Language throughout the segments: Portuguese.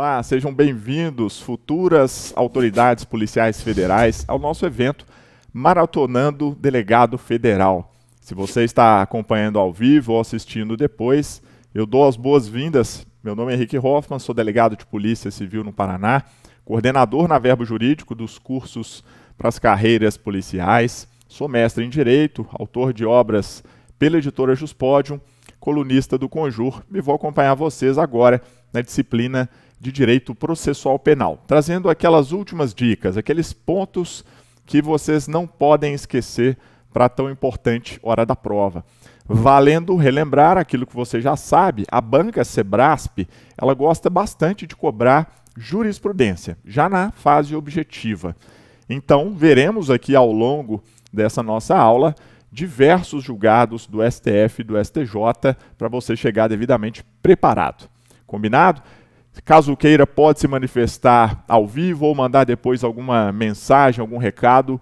Olá, sejam bem-vindos, futuras autoridades policiais federais, ao nosso evento Maratonando Delegado Federal. Se você está acompanhando ao vivo ou assistindo depois, eu dou as boas-vindas. Meu nome é Henrique Hoffman, sou delegado de Polícia Civil no Paraná, coordenador na Verbo Jurídico dos cursos para as carreiras policiais, sou mestre em Direito, autor de obras pela editora Juspódium, colunista do Conjur, e vou acompanhar vocês agora na disciplina de direito processual penal, trazendo aquelas últimas dicas, aqueles pontos que vocês não podem esquecer para tão importante hora da prova. Valendo relembrar aquilo que você já sabe, a banca Sebrasp, ela gosta bastante de cobrar jurisprudência, já na fase objetiva. Então, veremos aqui ao longo dessa nossa aula diversos julgados do STF e do STJ para você chegar devidamente preparado. Combinado? Caso queira, pode se manifestar ao vivo ou mandar depois alguma mensagem, algum recado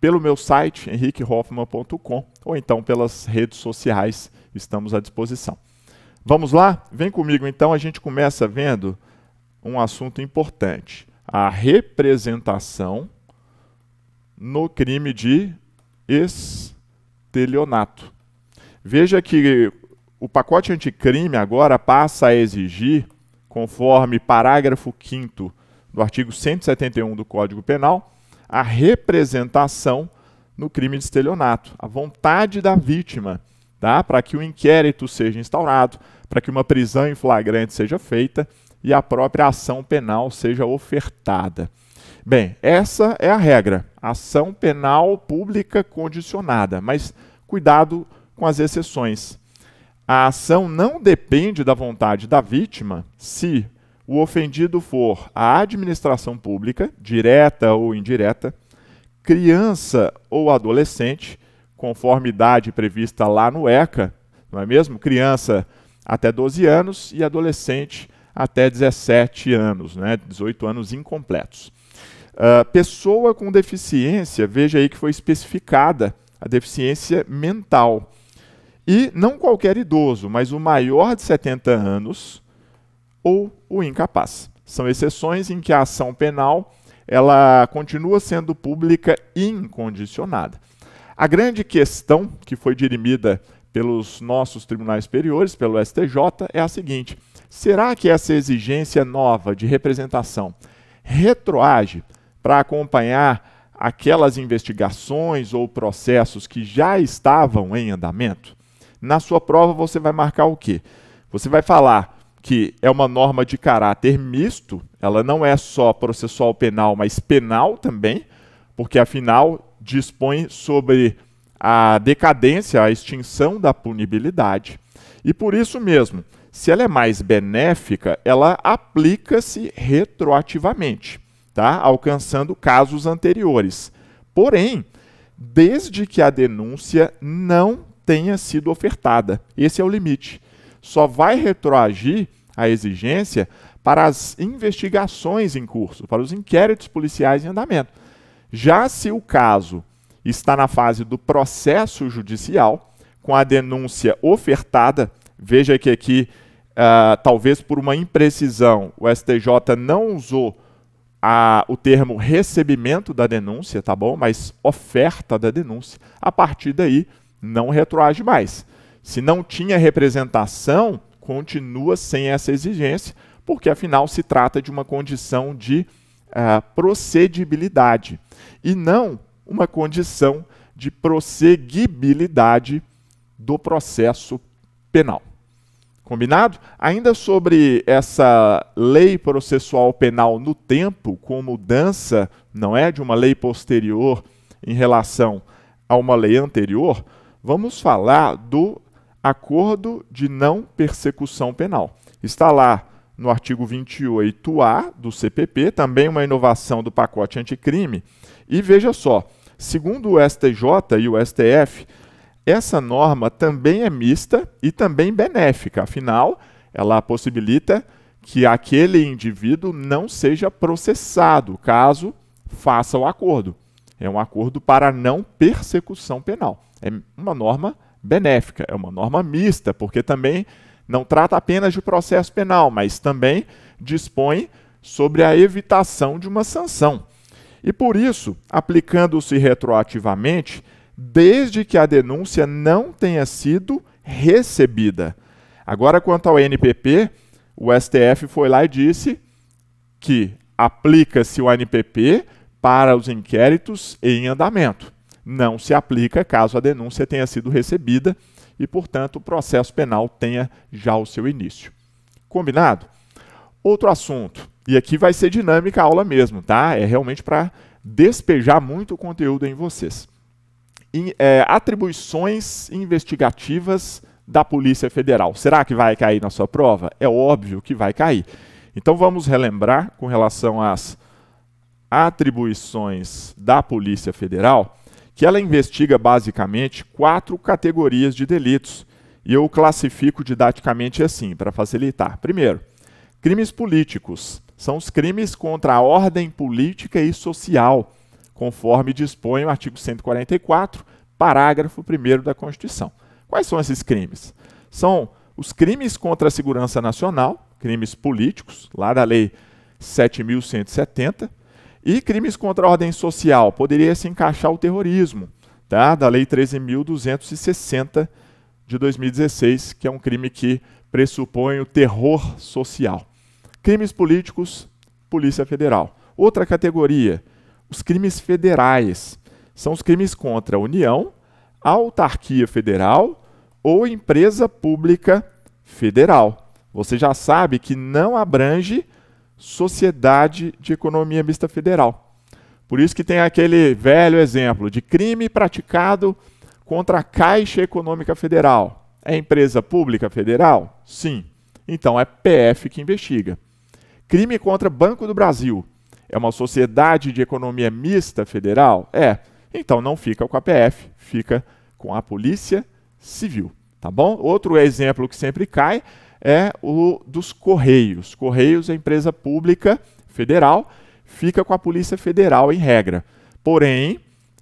pelo meu site henriquehoffman.com ou então pelas redes sociais, estamos à disposição. Vamos lá? Vem comigo então, a gente começa vendo um assunto importante: a representação no crime de estelionato. Veja que o pacote anticrime agora passa a exigir conforme parágrafo 5 do artigo 171 do Código Penal, a representação no crime de estelionato, a vontade da vítima, tá? para que o inquérito seja instaurado, para que uma prisão em flagrante seja feita e a própria ação penal seja ofertada. Bem, essa é a regra, ação penal pública condicionada, mas cuidado com as exceções. A ação não depende da vontade da vítima se o ofendido for a administração pública, direta ou indireta, criança ou adolescente, conforme idade prevista lá no ECA, não é mesmo? Criança até 12 anos e adolescente até 17 anos, né? 18 anos incompletos. Uh, pessoa com deficiência, veja aí que foi especificada a deficiência mental. E não qualquer idoso, mas o maior de 70 anos ou o incapaz. São exceções em que a ação penal ela continua sendo pública incondicionada. A grande questão que foi dirimida pelos nossos tribunais superiores, pelo STJ, é a seguinte: será que essa exigência nova de representação retroage para acompanhar aquelas investigações ou processos que já estavam em andamento? Na sua prova você vai marcar o quê? Você vai falar que é uma norma de caráter misto, ela não é só processual penal, mas penal também, porque afinal dispõe sobre a decadência, a extinção da punibilidade. E por isso mesmo, se ela é mais benéfica, ela aplica-se retroativamente, tá? alcançando casos anteriores. Porém, desde que a denúncia não tenha sido ofertada. Esse é o limite. Só vai retroagir a exigência para as investigações em curso, para os inquéritos policiais em andamento. Já se o caso está na fase do processo judicial, com a denúncia ofertada, veja que aqui, uh, talvez por uma imprecisão, o STJ não usou a, o termo recebimento da denúncia, tá bom? Mas oferta da denúncia. A partir daí, não retroage mais. Se não tinha representação, continua sem essa exigência, porque afinal se trata de uma condição de uh, procedibilidade e não uma condição de prosseguibilidade do processo penal. Combinado? Ainda sobre essa lei processual penal no tempo, com mudança, não é de uma lei posterior em relação a uma lei anterior, vamos falar do acordo de não persecução penal. Está lá no artigo 28A do CPP, também uma inovação do pacote anticrime. E veja só, segundo o STJ e o STF, essa norma também é mista e também benéfica, afinal, ela possibilita que aquele indivíduo não seja processado caso faça o acordo. É um acordo para não persecução penal. É uma norma benéfica, é uma norma mista, porque também não trata apenas de processo penal, mas também dispõe sobre a evitação de uma sanção. E por isso, aplicando-se retroativamente, desde que a denúncia não tenha sido recebida. Agora, quanto ao NPP, o STF foi lá e disse que aplica-se o NPP para os inquéritos em andamento. Não se aplica caso a denúncia tenha sido recebida e, portanto, o processo penal tenha já o seu início. Combinado? Outro assunto, e aqui vai ser dinâmica a aula mesmo, tá? É realmente para despejar muito conteúdo em vocês. In, é, atribuições investigativas da Polícia Federal. Será que vai cair na sua prova? É óbvio que vai cair. Então vamos relembrar com relação às atribuições da Polícia Federal, que ela investiga basicamente quatro categorias de delitos. E eu classifico didaticamente assim, para facilitar. Primeiro, crimes políticos. São os crimes contra a ordem política e social, conforme dispõe o artigo 144, parágrafo 1 da Constituição. Quais são esses crimes? São os crimes contra a segurança nacional, crimes políticos, lá da Lei 7.170, e crimes contra a ordem social, poderia se encaixar o terrorismo, tá? da Lei 13.260 de 2016, que é um crime que pressupõe o terror social. Crimes políticos, Polícia Federal. Outra categoria, os crimes federais. São os crimes contra a União, a autarquia federal ou empresa pública federal. Você já sabe que não abrange sociedade de economia mista federal. Por isso que tem aquele velho exemplo de crime praticado contra a Caixa Econômica Federal. É empresa pública federal? Sim. Então é PF que investiga. Crime contra Banco do Brasil. É uma sociedade de economia mista federal? É. Então não fica com a PF, fica com a Polícia Civil, tá bom? Outro exemplo que sempre cai é o dos Correios. Correios é empresa pública federal, fica com a Polícia Federal em regra. Porém,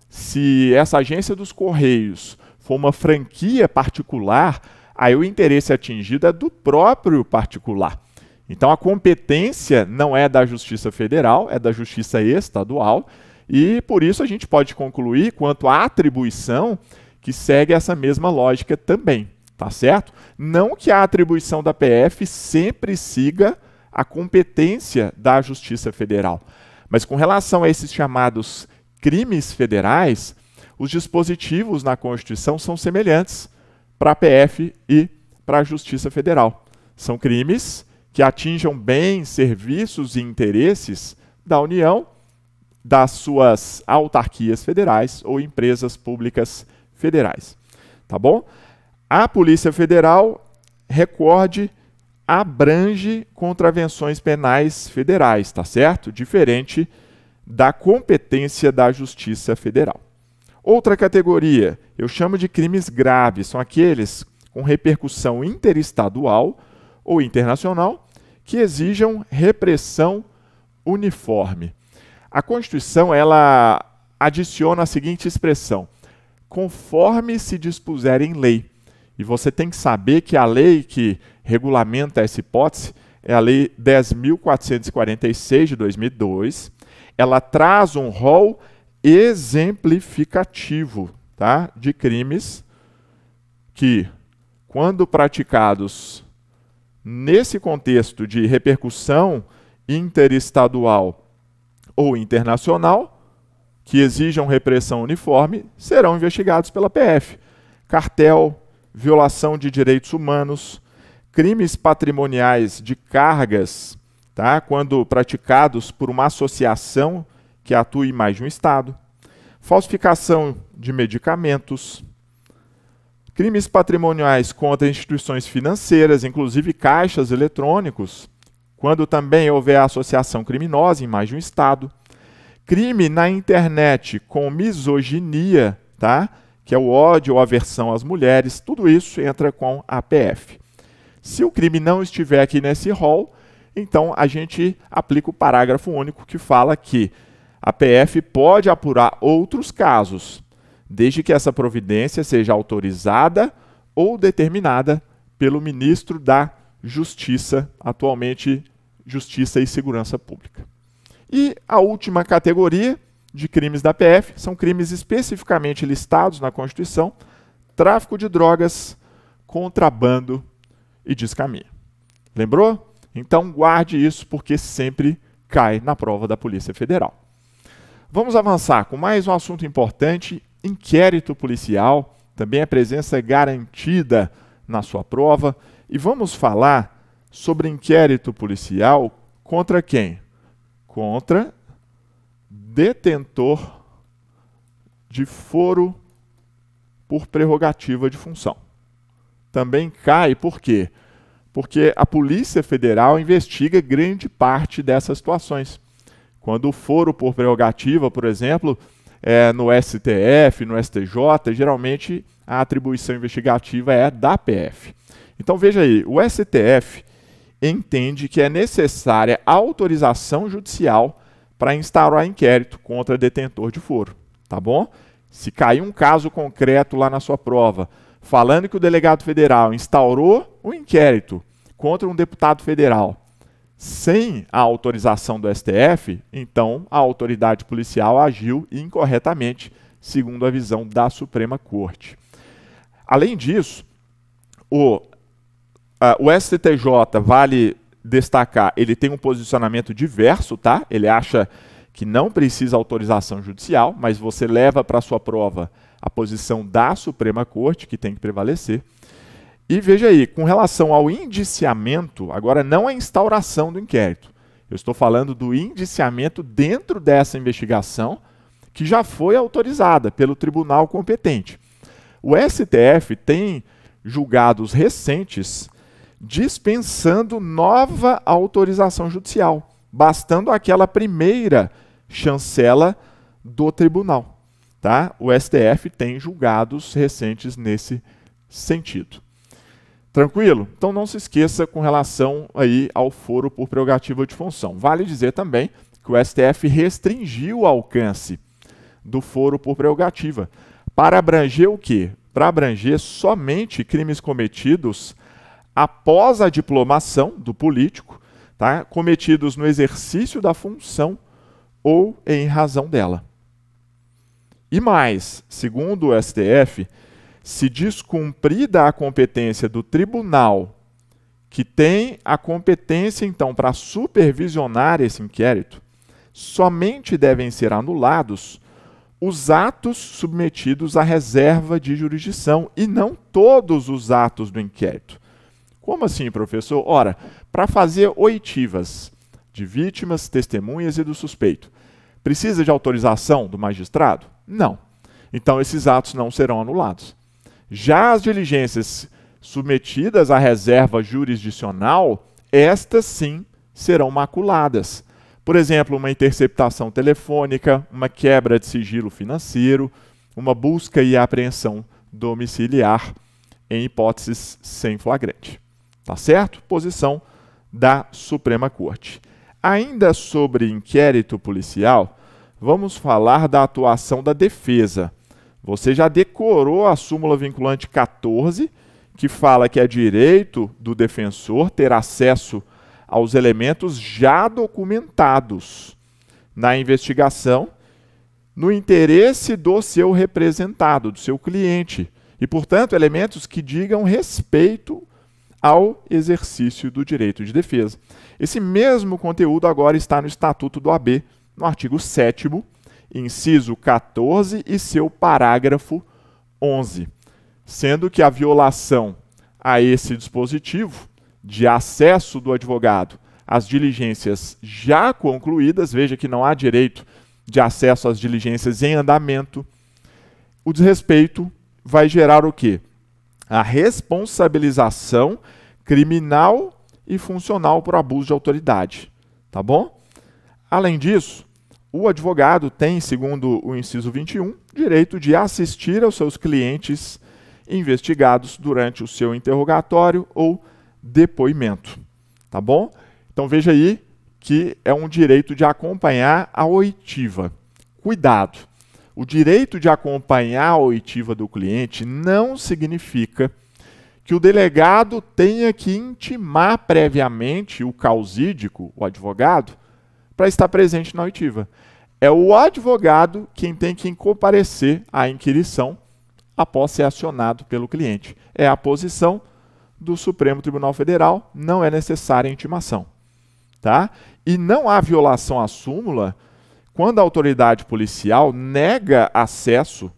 se essa agência dos Correios for uma franquia particular, aí o interesse atingido é do próprio particular. Então a competência não é da Justiça Federal, é da Justiça Estadual, e por isso a gente pode concluir quanto à atribuição que segue essa mesma lógica também tá certo? Não que a atribuição da PF sempre siga a competência da Justiça Federal, mas com relação a esses chamados crimes federais, os dispositivos na Constituição são semelhantes para a PF e para a Justiça Federal. São crimes que atinjam bens, serviços e interesses da União, das suas autarquias federais ou empresas públicas federais. Tá bom? A Polícia Federal, recorde, abrange contravenções penais federais, tá certo? Diferente da competência da Justiça Federal. Outra categoria, eu chamo de crimes graves, são aqueles com repercussão interestadual ou internacional que exijam repressão uniforme. A Constituição ela adiciona a seguinte expressão: conforme se dispuser em lei. E você tem que saber que a lei que regulamenta essa hipótese é a Lei 10.446 de 2002. Ela traz um rol exemplificativo tá, de crimes que, quando praticados nesse contexto de repercussão interestadual ou internacional, que exijam repressão uniforme, serão investigados pela PF. Cartel, violação de direitos humanos, crimes patrimoniais de cargas, tá? quando praticados por uma associação que atua em mais de um Estado, falsificação de medicamentos, crimes patrimoniais contra instituições financeiras, inclusive caixas eletrônicos, quando também houver associação criminosa em mais de um Estado, crime na internet com misoginia, tá? que é o ódio ou aversão às mulheres, tudo isso entra com a PF. Se o crime não estiver aqui nesse rol, então a gente aplica o parágrafo único que fala que a PF pode apurar outros casos, desde que essa providência seja autorizada ou determinada pelo ministro da Justiça, atualmente Justiça e Segurança Pública. E a última categoria de crimes da PF, são crimes especificamente listados na Constituição: tráfico de drogas, contrabando e descaminho. Lembrou? Então guarde isso porque sempre cai na prova da Polícia Federal. Vamos avançar com mais um assunto importante: inquérito policial, também a presença garantida na sua prova. E vamos falar sobre inquérito policial contra quem? Contra detentor de foro por prerrogativa de função. Também cai por quê? Porque a Polícia Federal investiga grande parte dessas situações. Quando o foro por prerrogativa, por exemplo, é no STF, no STJ, geralmente a atribuição investigativa é da PF. Então veja aí, o STF entende que é necessária autorização judicial para instaurar inquérito contra detentor de foro, tá bom? Se cair um caso concreto lá na sua prova, falando que o delegado federal instaurou um inquérito contra um deputado federal sem a autorização do STF, então a autoridade policial agiu incorretamente, segundo a visão da Suprema Corte. Além disso, o, uh, o STJ vale destacar, ele tem um posicionamento diverso, tá? Ele acha que não precisa autorização judicial, mas você leva para sua prova a posição da Suprema Corte, que tem que prevalecer. E veja aí, com relação ao indiciamento, agora não a é instauração do inquérito. Eu estou falando do indiciamento dentro dessa investigação que já foi autorizada pelo tribunal competente. O STF tem julgados recentes dispensando nova autorização judicial, bastando aquela primeira chancela do tribunal. Tá? O STF tem julgados recentes nesse sentido. Tranquilo? Então não se esqueça com relação aí ao foro por prerrogativa de função. Vale dizer também que o STF restringiu o alcance do foro por prerrogativa para abranger o quê? Para abranger somente crimes cometidos após a diplomação do político, tá, cometidos no exercício da função ou em razão dela. E mais, segundo o STF, se descumprida a competência do tribunal que tem a competência então para supervisionar esse inquérito, somente devem ser anulados os atos submetidos à reserva de jurisdição e não todos os atos do inquérito. Como assim, professor? Ora, para fazer oitivas de vítimas, testemunhas e do suspeito, precisa de autorização do magistrado? Não. Então, esses atos não serão anulados. Já as diligências submetidas à reserva jurisdicional, estas sim serão maculadas. Por exemplo, uma interceptação telefônica, uma quebra de sigilo financeiro, uma busca e apreensão domiciliar, em hipóteses sem flagrante. Tá certo? Posição da Suprema Corte. Ainda sobre inquérito policial, vamos falar da atuação da defesa. Você já decorou a súmula vinculante 14, que fala que é direito do defensor ter acesso aos elementos já documentados na investigação, no interesse do seu representado, do seu cliente, e, portanto, elementos que digam respeito ao exercício do direito de defesa. Esse mesmo conteúdo agora está no Estatuto do AB, no artigo 7, inciso 14 e seu parágrafo 11, sendo que a violação a esse dispositivo de acesso do advogado às diligências já concluídas, veja que não há direito de acesso às diligências em andamento, o desrespeito vai gerar o quê? a responsabilização criminal e funcional por abuso de autoridade, tá bom? Além disso, o advogado tem, segundo o inciso 21, direito de assistir aos seus clientes investigados durante o seu interrogatório ou depoimento, tá bom? Então veja aí que é um direito de acompanhar a oitiva. Cuidado. O direito de acompanhar a oitiva do cliente não significa que o delegado tenha que intimar previamente o causídico, o advogado, para estar presente na oitiva. É o advogado quem tem que comparecer à inquirição após ser acionado pelo cliente. É a posição do Supremo Tribunal Federal, não é necessária intimação. Tá? E não há violação à súmula quando a autoridade policial nega acesso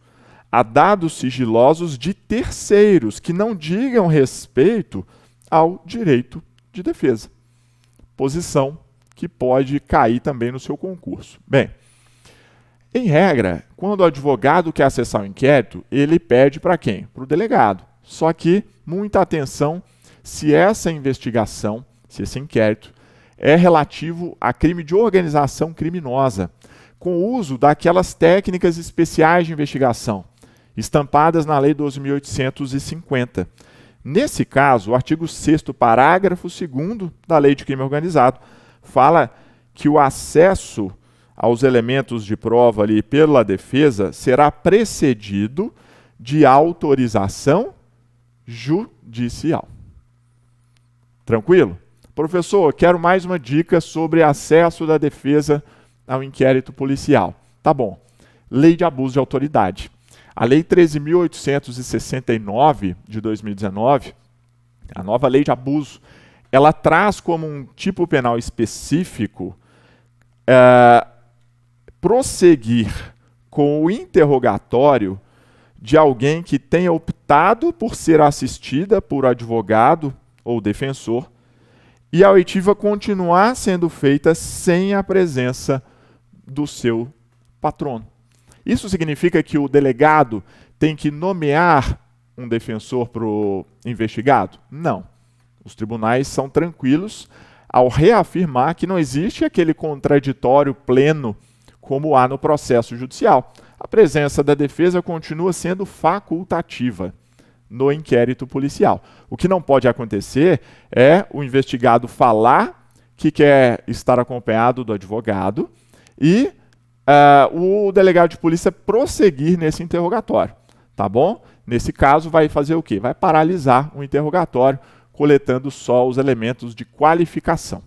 a dados sigilosos de terceiros que não digam respeito ao direito de defesa. Posição que pode cair também no seu concurso. Bem, em regra, quando o advogado quer acessar o inquérito, ele pede para quem? Para o delegado. Só que muita atenção se essa investigação, se esse inquérito é relativo a crime de organização criminosa com o uso daquelas técnicas especiais de investigação, estampadas na Lei 12.850. Nesse caso, o artigo 6, parágrafo 2 da Lei de Crime Organizado, fala que o acesso aos elementos de prova ali pela defesa será precedido de autorização judicial. Tranquilo? Professor, quero mais uma dica sobre acesso da defesa judicial ao inquérito policial. Tá bom. Lei de abuso de autoridade. A Lei 13.869 de 2019, a nova lei de abuso, ela traz como um tipo penal específico é, prosseguir com o interrogatório de alguém que tenha optado por ser assistida por advogado ou defensor e a oitiva continuar sendo feita sem a presença do do seu patrono. Isso significa que o delegado tem que nomear um defensor para o investigado? Não. Os tribunais são tranquilos ao reafirmar que não existe aquele contraditório pleno como há no processo judicial. A presença da defesa continua sendo facultativa no inquérito policial. O que não pode acontecer é o investigado falar que quer estar acompanhado do advogado e uh, o delegado de polícia prosseguir nesse interrogatório, tá bom? Nesse caso, vai fazer o quê? Vai paralisar o interrogatório, coletando só os elementos de qualificação,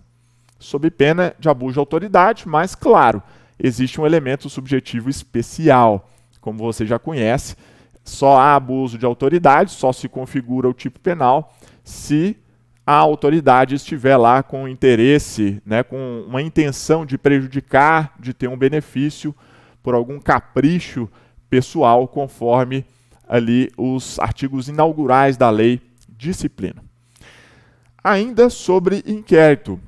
sob pena de abuso de autoridade, mas, claro, existe um elemento subjetivo especial, como você já conhece, só há abuso de autoridade, só se configura o tipo penal se a autoridade estiver lá com interesse, né, com uma intenção de prejudicar, de ter um benefício por algum capricho pessoal, conforme ali os artigos inaugurais da lei disciplina. Ainda sobre inquérito,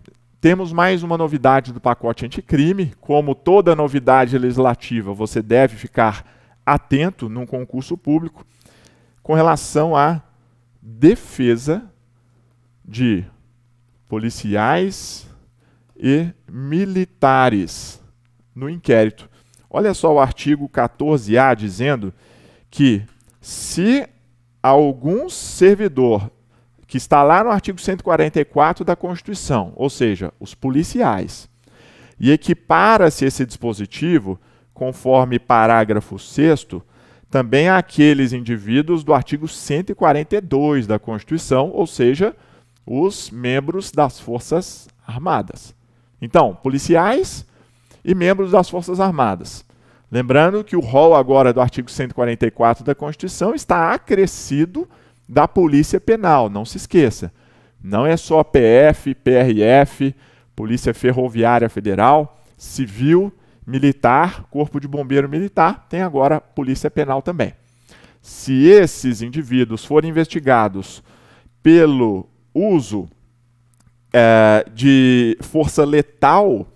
temos mais uma novidade do pacote anticrime. Como toda novidade legislativa, você deve ficar atento num concurso público com relação à defesa de policiais e militares no inquérito. Olha só o artigo 14A dizendo que se algum servidor que está lá no artigo 144 da Constituição, ou seja, os policiais, e equipara-se esse dispositivo, conforme parágrafo 6 também àqueles indivíduos do artigo 142 da Constituição, ou seja, os membros das Forças Armadas. Então, policiais e membros das Forças Armadas. Lembrando que o rol agora do artigo 144 da Constituição está acrescido da Polícia Penal, não se esqueça. Não é só PF, PRF, Polícia Ferroviária Federal, Civil, Militar, Corpo de Bombeiro Militar, tem agora Polícia Penal também. Se esses indivíduos forem investigados pelo uso é, de força letal,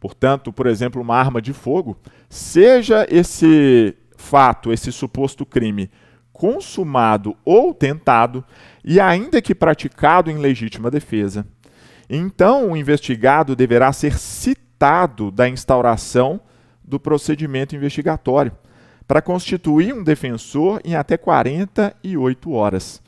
portanto, por exemplo, uma arma de fogo, seja esse fato, esse suposto crime consumado ou tentado, e ainda que praticado em legítima defesa, então o investigado deverá ser citado da instauração do procedimento investigatório para constituir um defensor em até 48 horas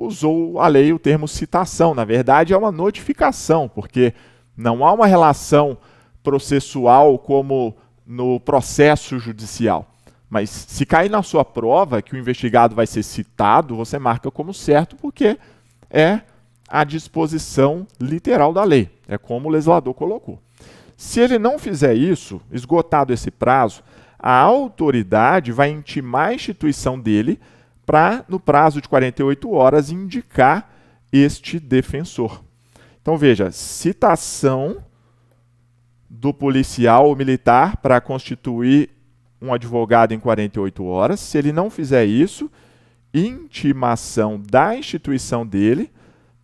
usou a lei o termo citação. Na verdade, é uma notificação, porque não há uma relação processual como no processo judicial. Mas se cair na sua prova que o investigado vai ser citado, você marca como certo, porque é a disposição literal da lei. É como o legislador colocou. Se ele não fizer isso, esgotado esse prazo, a autoridade vai intimar a instituição dele para, no prazo de 48 horas, indicar este defensor. Então veja, citação do policial ou militar para constituir um advogado em 48 horas. Se ele não fizer isso, intimação da instituição dele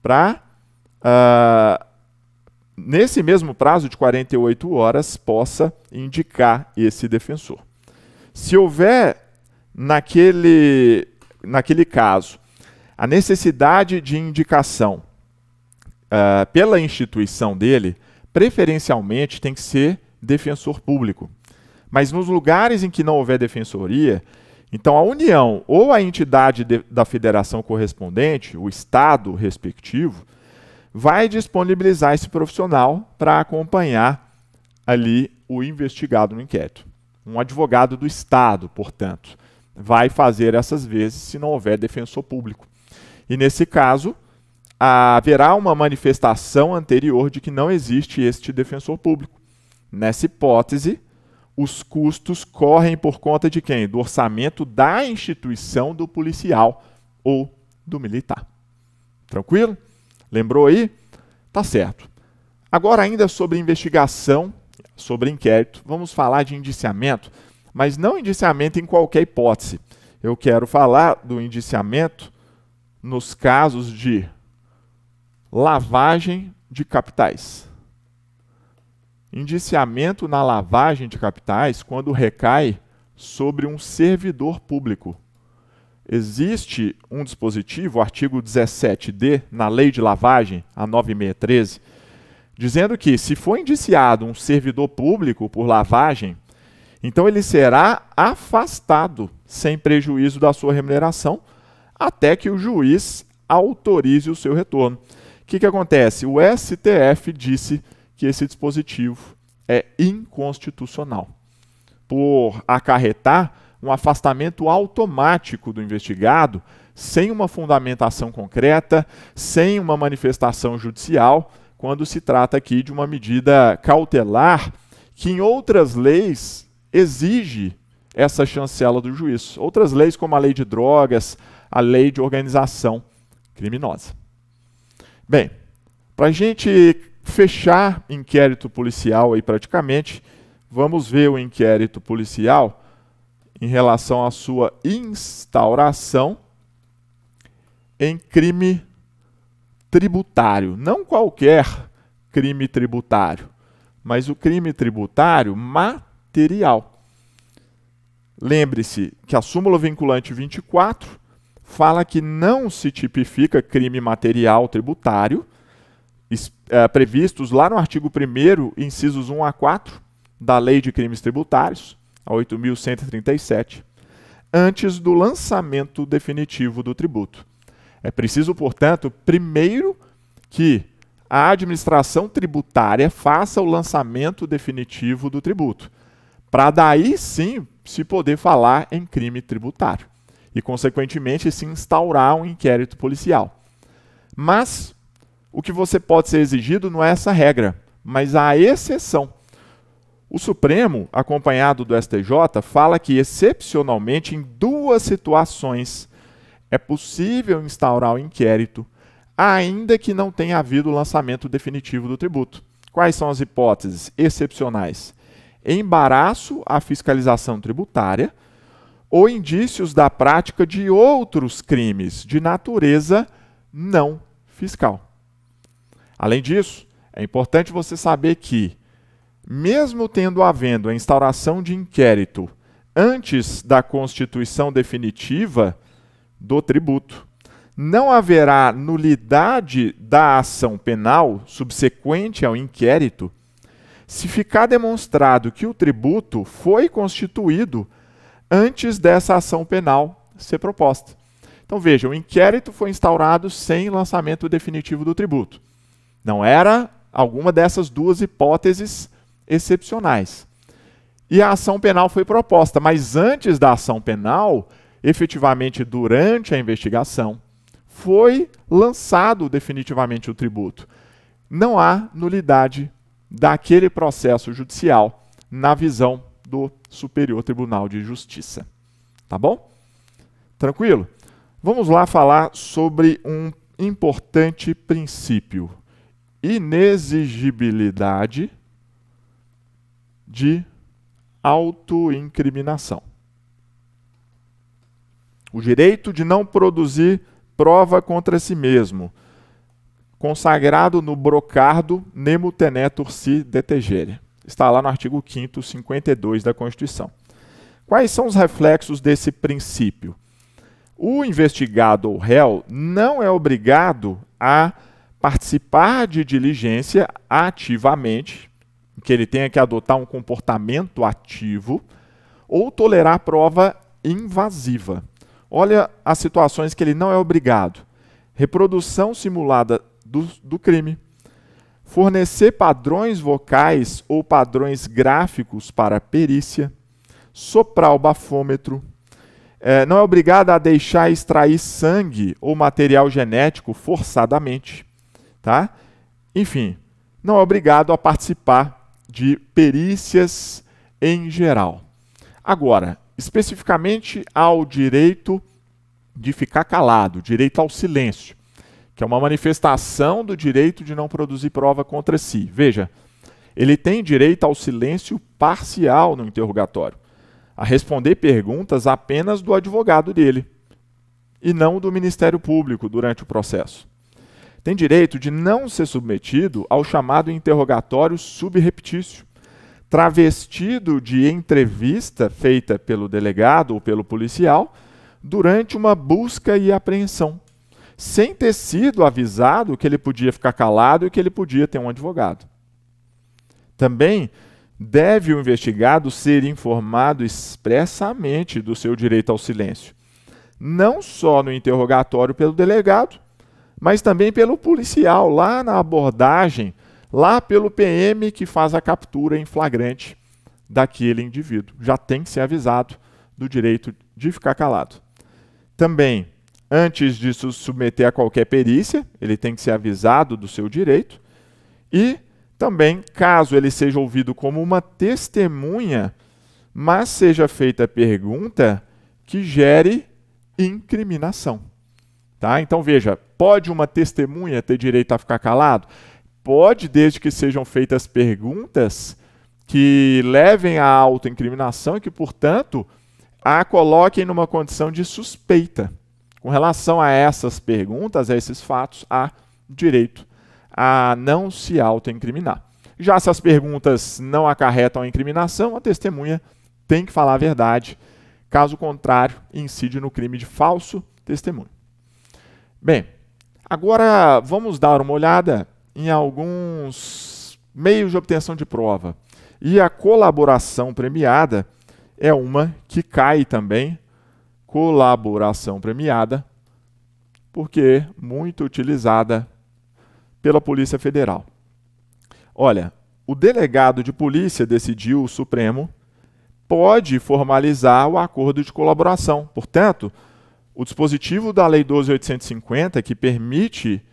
para, uh, ah, nesse mesmo prazo de 48 horas, possa indicar esse defensor. Se houver naquele naquele caso, a necessidade de indicação uh, pela instituição dele, preferencialmente tem que ser defensor público. Mas nos lugares em que não houver defensoria, então a União ou a entidade de, da federação correspondente, o Estado respectivo, vai disponibilizar esse profissional para acompanhar ali o investigado no inquérito. Um advogado do Estado, portanto vai fazer essas vezes se não houver defensor público. E nesse caso, haverá uma manifestação anterior de que não existe este defensor público. Nessa hipótese, os custos correm por conta de quem? Do orçamento da instituição do policial ou do militar. Tranquilo? Lembrou aí? Tá certo. Agora, ainda sobre investigação, sobre inquérito, vamos falar de indiciamento mas não indiciamento em qualquer hipótese. Eu quero falar do indiciamento nos casos de lavagem de capitais. Indiciamento na lavagem de capitais quando recai sobre um servidor público. Existe um dispositivo, o artigo 17D, na Lei de Lavagem, a 9613, dizendo que, se for indiciado um servidor público por lavagem, então ele será afastado sem prejuízo da sua remuneração até que o juiz autorize o seu retorno. O que, que acontece? O STF disse que esse dispositivo é inconstitucional por acarretar um afastamento automático do investigado sem uma fundamentação concreta, sem uma manifestação judicial, quando se trata aqui de uma medida cautelar que em outras leis exige essa chancela do juiz. Outras leis, como a lei de drogas, a lei de organização criminosa. Bem, para a gente fechar inquérito policial aí praticamente, vamos ver o inquérito policial em relação à sua instauração em crime tributário. Não qualquer crime tributário, mas o crime tributário matou material. Lembre-se que a súmula vinculante 24 fala que não se tipifica crime material tributário, é, previstos lá no artigo 1, incisos 1 a 4 da Lei de Crimes Tributários, a 8.137, antes do lançamento definitivo do tributo. É preciso, portanto, primeiro que a administração tributária faça o lançamento definitivo do tributo para daí sim se poder falar em crime tributário e, consequentemente, se instaurar um inquérito policial. Mas o que você pode ser exigido não é essa regra, mas a exceção. O Supremo, acompanhado do STJ, fala que, excepcionalmente, em duas situações é possível instaurar o um inquérito, ainda que não tenha havido o lançamento definitivo do tributo. Quais são as hipóteses excepcionais? embaraço à fiscalização tributária ou indícios da prática de outros crimes de natureza não fiscal. Além disso, é importante você saber que, mesmo tendo havendo a instauração de inquérito antes da constituição definitiva do tributo, não haverá nulidade da ação penal subsequente ao inquérito se ficar demonstrado que o tributo foi constituído antes dessa ação penal ser proposta. Então veja, o inquérito foi instaurado sem lançamento definitivo do tributo. Não era alguma dessas duas hipóteses excepcionais. E a ação penal foi proposta, mas antes da ação penal, efetivamente durante a investigação, foi lançado definitivamente o tributo. Não há nulidade daquele processo judicial na visão do Superior Tribunal de Justiça. Tá bom? Tranquilo? Vamos lá falar sobre um importante princípio: inexigibilidade de autoincriminação. O direito de não produzir prova contra si mesmo consagrado no brocardo nemo tenetur si detegere. Está lá no artigo 5 52 da Constituição. Quais são os reflexos desse princípio? O investigado ou réu não é obrigado a participar de diligência ativamente, que ele tenha que adotar um comportamento ativo, ou tolerar prova invasiva. Olha as situações que ele não é obrigado. Reprodução simulada do, do crime. Fornecer padrões vocais ou padrões gráficos para perícia. Soprar o bafômetro. É, não é obrigado a deixar extrair sangue ou material genético forçadamente. Tá? Enfim, não é obrigado a participar de perícias em geral. Agora, especificamente ao direito de ficar calado, direito ao silêncio que é uma manifestação do direito de não produzir prova contra si. Veja, ele tem direito ao silêncio parcial no interrogatório, a responder perguntas apenas do advogado dele e não do Ministério Público durante o processo. Tem direito de não ser submetido ao chamado interrogatório subreptício, travestido de entrevista feita pelo delegado ou pelo policial durante uma busca e apreensão sem ter sido avisado que ele podia ficar calado e que ele podia ter um advogado. Também deve o investigado ser informado expressamente do seu direito ao silêncio, não só no interrogatório pelo delegado, mas também pelo policial lá na abordagem, lá pelo PM que faz a captura em flagrante daquele indivíduo. Já tem que ser avisado do direito de ficar calado. Também antes de se submeter a qualquer perícia, ele tem que ser avisado do seu direito. E também, caso ele seja ouvido como uma testemunha, mas seja feita pergunta que gere incriminação. Tá? Então veja, pode uma testemunha ter direito a ficar calado? Pode, desde que sejam feitas perguntas que levem à autoincriminação e que, portanto, a coloquem numa condição de suspeita. Com relação a essas perguntas, a esses fatos, há direito a não se autoincriminar. Já se as perguntas não acarretam a incriminação, a testemunha tem que falar a verdade. Caso contrário, incide no crime de falso testemunho. Bem, agora vamos dar uma olhada em alguns meios de obtenção de prova. E a colaboração premiada é uma que cai também colaboração premiada, porque muito utilizada pela Polícia Federal. Olha, o delegado de polícia decidiu o Supremo pode formalizar o acordo de colaboração. Portanto, o dispositivo da Lei 12.850 que permite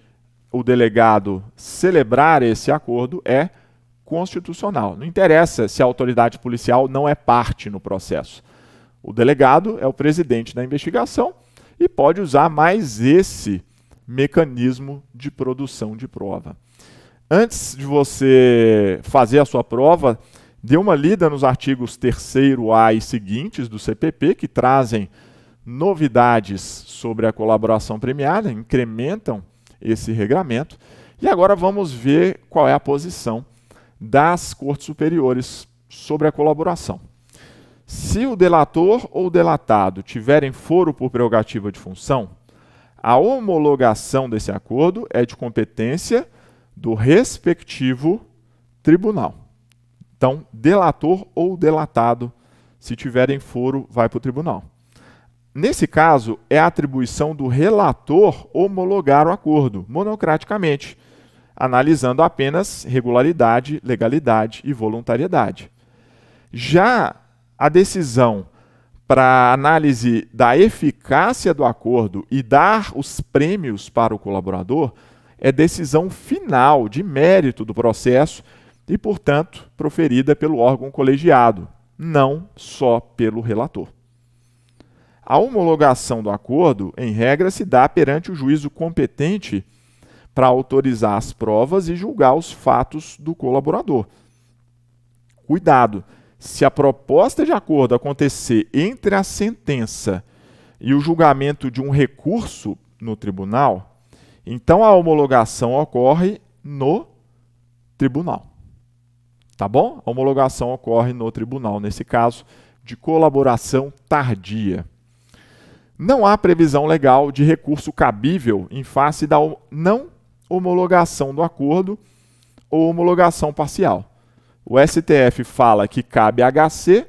o delegado celebrar esse acordo é constitucional. Não interessa se a autoridade policial não é parte no processo. O delegado é o presidente da investigação e pode usar mais esse mecanismo de produção de prova. Antes de você fazer a sua prova, dê uma lida nos artigos 3A e seguintes do CPP, que trazem novidades sobre a colaboração premiada, incrementam esse regramento. E agora vamos ver qual é a posição das Cortes Superiores sobre a colaboração. Se o delator ou delatado tiverem foro por prerrogativa de função, a homologação desse acordo é de competência do respectivo tribunal. Então, delator ou delatado, se tiverem foro, vai para o tribunal. Nesse caso, é a atribuição do relator homologar o acordo, monocraticamente, analisando apenas regularidade, legalidade e voluntariedade. Já a decisão para análise da eficácia do acordo e dar os prêmios para o colaborador é decisão final de mérito do processo e, portanto, proferida pelo órgão colegiado, não só pelo relator. A homologação do acordo, em regra, se dá perante o juízo competente para autorizar as provas e julgar os fatos do colaborador. Cuidado! se a proposta de acordo acontecer entre a sentença e o julgamento de um recurso no tribunal, então a homologação ocorre no tribunal. Tá bom? A homologação ocorre no tribunal, nesse caso de colaboração tardia. Não há previsão legal de recurso cabível em face da não homologação do acordo ou homologação parcial. O STF fala que cabe HC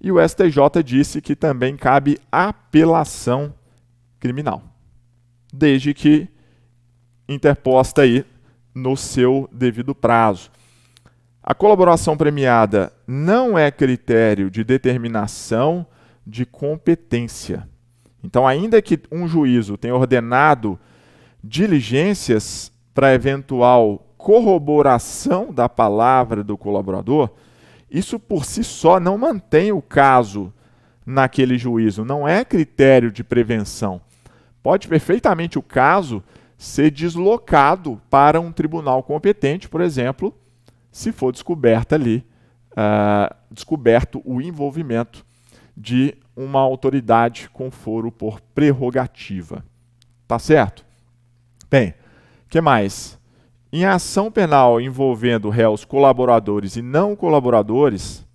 e o STJ disse que também cabe apelação criminal, desde que interposta aí no seu devido prazo. A colaboração premiada não é critério de determinação de competência. Então, ainda que um juízo tenha ordenado diligências para eventual corroboração da palavra do colaborador, isso por si só não mantém o caso naquele juízo, não é critério de prevenção. Pode perfeitamente o caso ser deslocado para um tribunal competente, por exemplo, se for descoberta ali, uh, descoberto o envolvimento de uma autoridade com foro por prerrogativa. Tá certo? Bem, o que mais? Em ação penal envolvendo réus colaboradores e não colaboradores,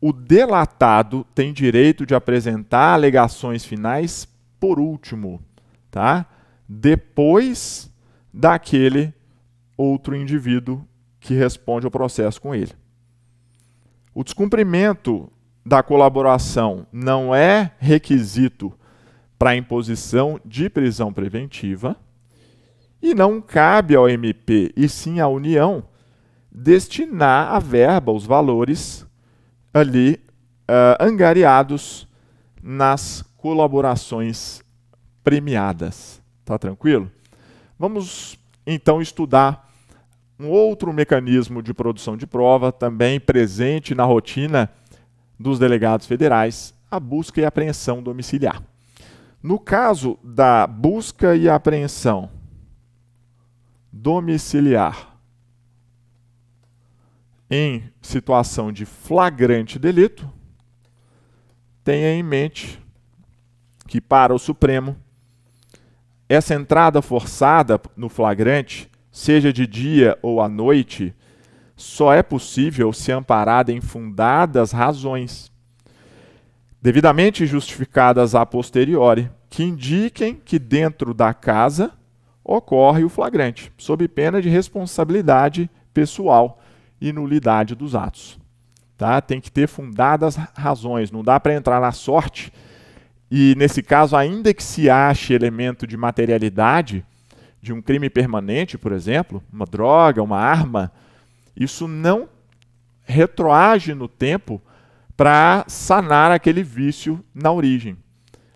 o delatado tem direito de apresentar alegações finais por último, tá? Depois daquele outro indivíduo que responde ao processo com ele. O descumprimento da colaboração não é requisito para imposição de prisão preventiva e não cabe ao MP, e sim à União, destinar a verba, os valores ali uh, angariados nas colaborações premiadas. Tá tranquilo? Vamos então estudar um outro mecanismo de produção de prova, também presente na rotina dos delegados federais, a busca e apreensão domiciliar. No caso da busca e apreensão domiciliar em situação de flagrante delito, tenha em mente que para o Supremo essa entrada forçada no flagrante, seja de dia ou à noite, só é possível se amparada em fundadas razões, devidamente justificadas a posteriori, que indiquem que dentro da casa ocorre o flagrante, sob pena de responsabilidade pessoal e nulidade dos atos. Tá? Tem que ter fundadas razões, não dá para entrar na sorte. E nesse caso, ainda que se ache elemento de materialidade de um crime permanente, por exemplo, uma droga, uma arma, isso não retroage no tempo para sanar aquele vício na origem.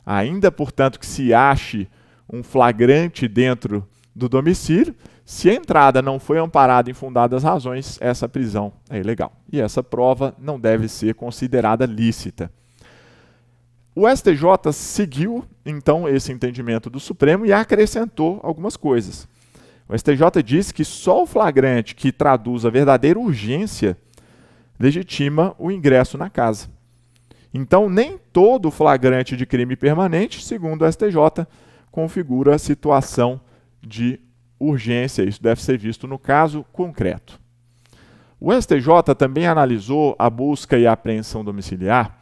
Ainda, portanto, que se ache um flagrante dentro do domicílio, se a entrada não foi amparada em fundadas razões, essa prisão é ilegal. E essa prova não deve ser considerada lícita. O STJ seguiu, então, esse entendimento do Supremo e acrescentou algumas coisas. O STJ diz que só o flagrante que traduz a verdadeira urgência legitima o ingresso na casa. Então, nem todo flagrante de crime permanente, segundo o STJ, configura a situação de urgência. Isso deve ser visto no caso concreto. O STJ também analisou a busca e a apreensão domiciliar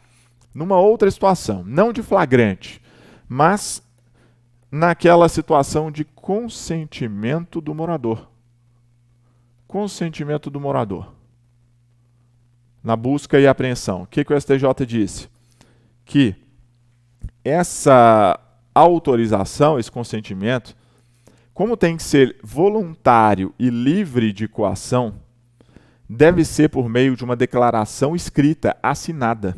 numa outra situação, não de flagrante, mas naquela situação de consentimento do morador. Consentimento do morador. Na busca e apreensão. O que, que o STJ disse? Que essa autorização, esse consentimento, como tem que ser voluntário e livre de coação, deve ser por meio de uma declaração escrita, assinada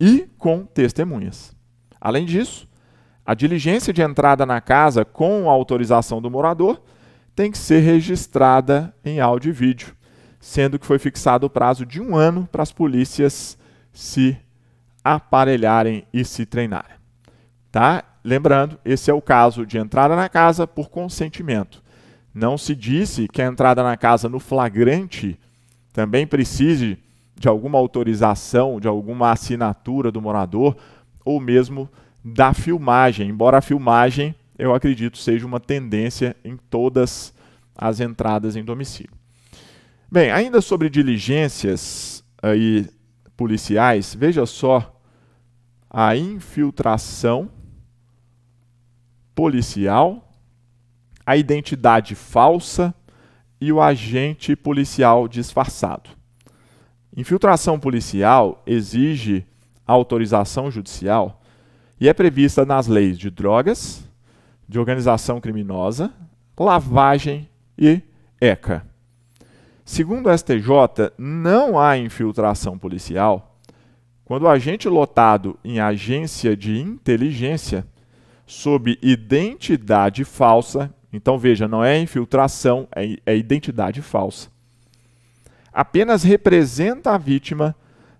e com testemunhas. Além disso, a diligência de entrada na casa com a autorização do morador tem que ser registrada em áudio e vídeo, sendo que foi fixado o prazo de um ano para as polícias se aparelharem e se treinarem. Tá? Lembrando, esse é o caso de entrada na casa por consentimento. Não se disse que a entrada na casa no flagrante também precise de alguma autorização, de alguma assinatura do morador ou mesmo da filmagem, embora a filmagem, eu acredito, seja uma tendência em todas as entradas em domicílio. Bem, ainda sobre diligências aí eh, policiais, veja só a infiltração policial, a identidade falsa e o agente policial disfarçado. Infiltração policial exige autorização judicial e é prevista nas leis de drogas, de organização criminosa, lavagem e ECA. Segundo o STJ, não há infiltração policial quando o agente lotado em agência de inteligência sob identidade falsa. Então veja, não é infiltração, é, é identidade falsa. Apenas representa a vítima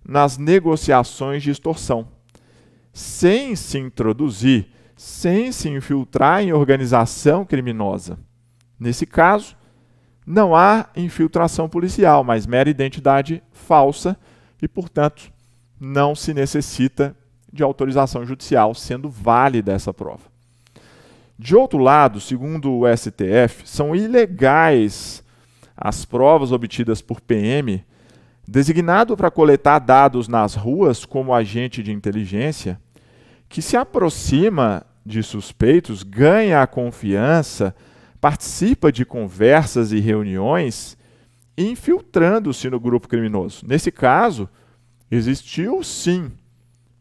nas negociações de extorsão, sem se introduzir, sem se infiltrar em organização criminosa. Nesse caso, não há infiltração policial, mas mera identidade falsa e, portanto, não se necessita de autorização judicial, sendo válida essa prova. De outro lado, segundo o STF, são ilegais as provas obtidas por PM, designado para coletar dados nas ruas como agente de inteligência, que se aproxima de suspeitos, ganha a confiança, participa de conversas e reuniões, infiltrando-se no grupo criminoso. Nesse caso, existiu sim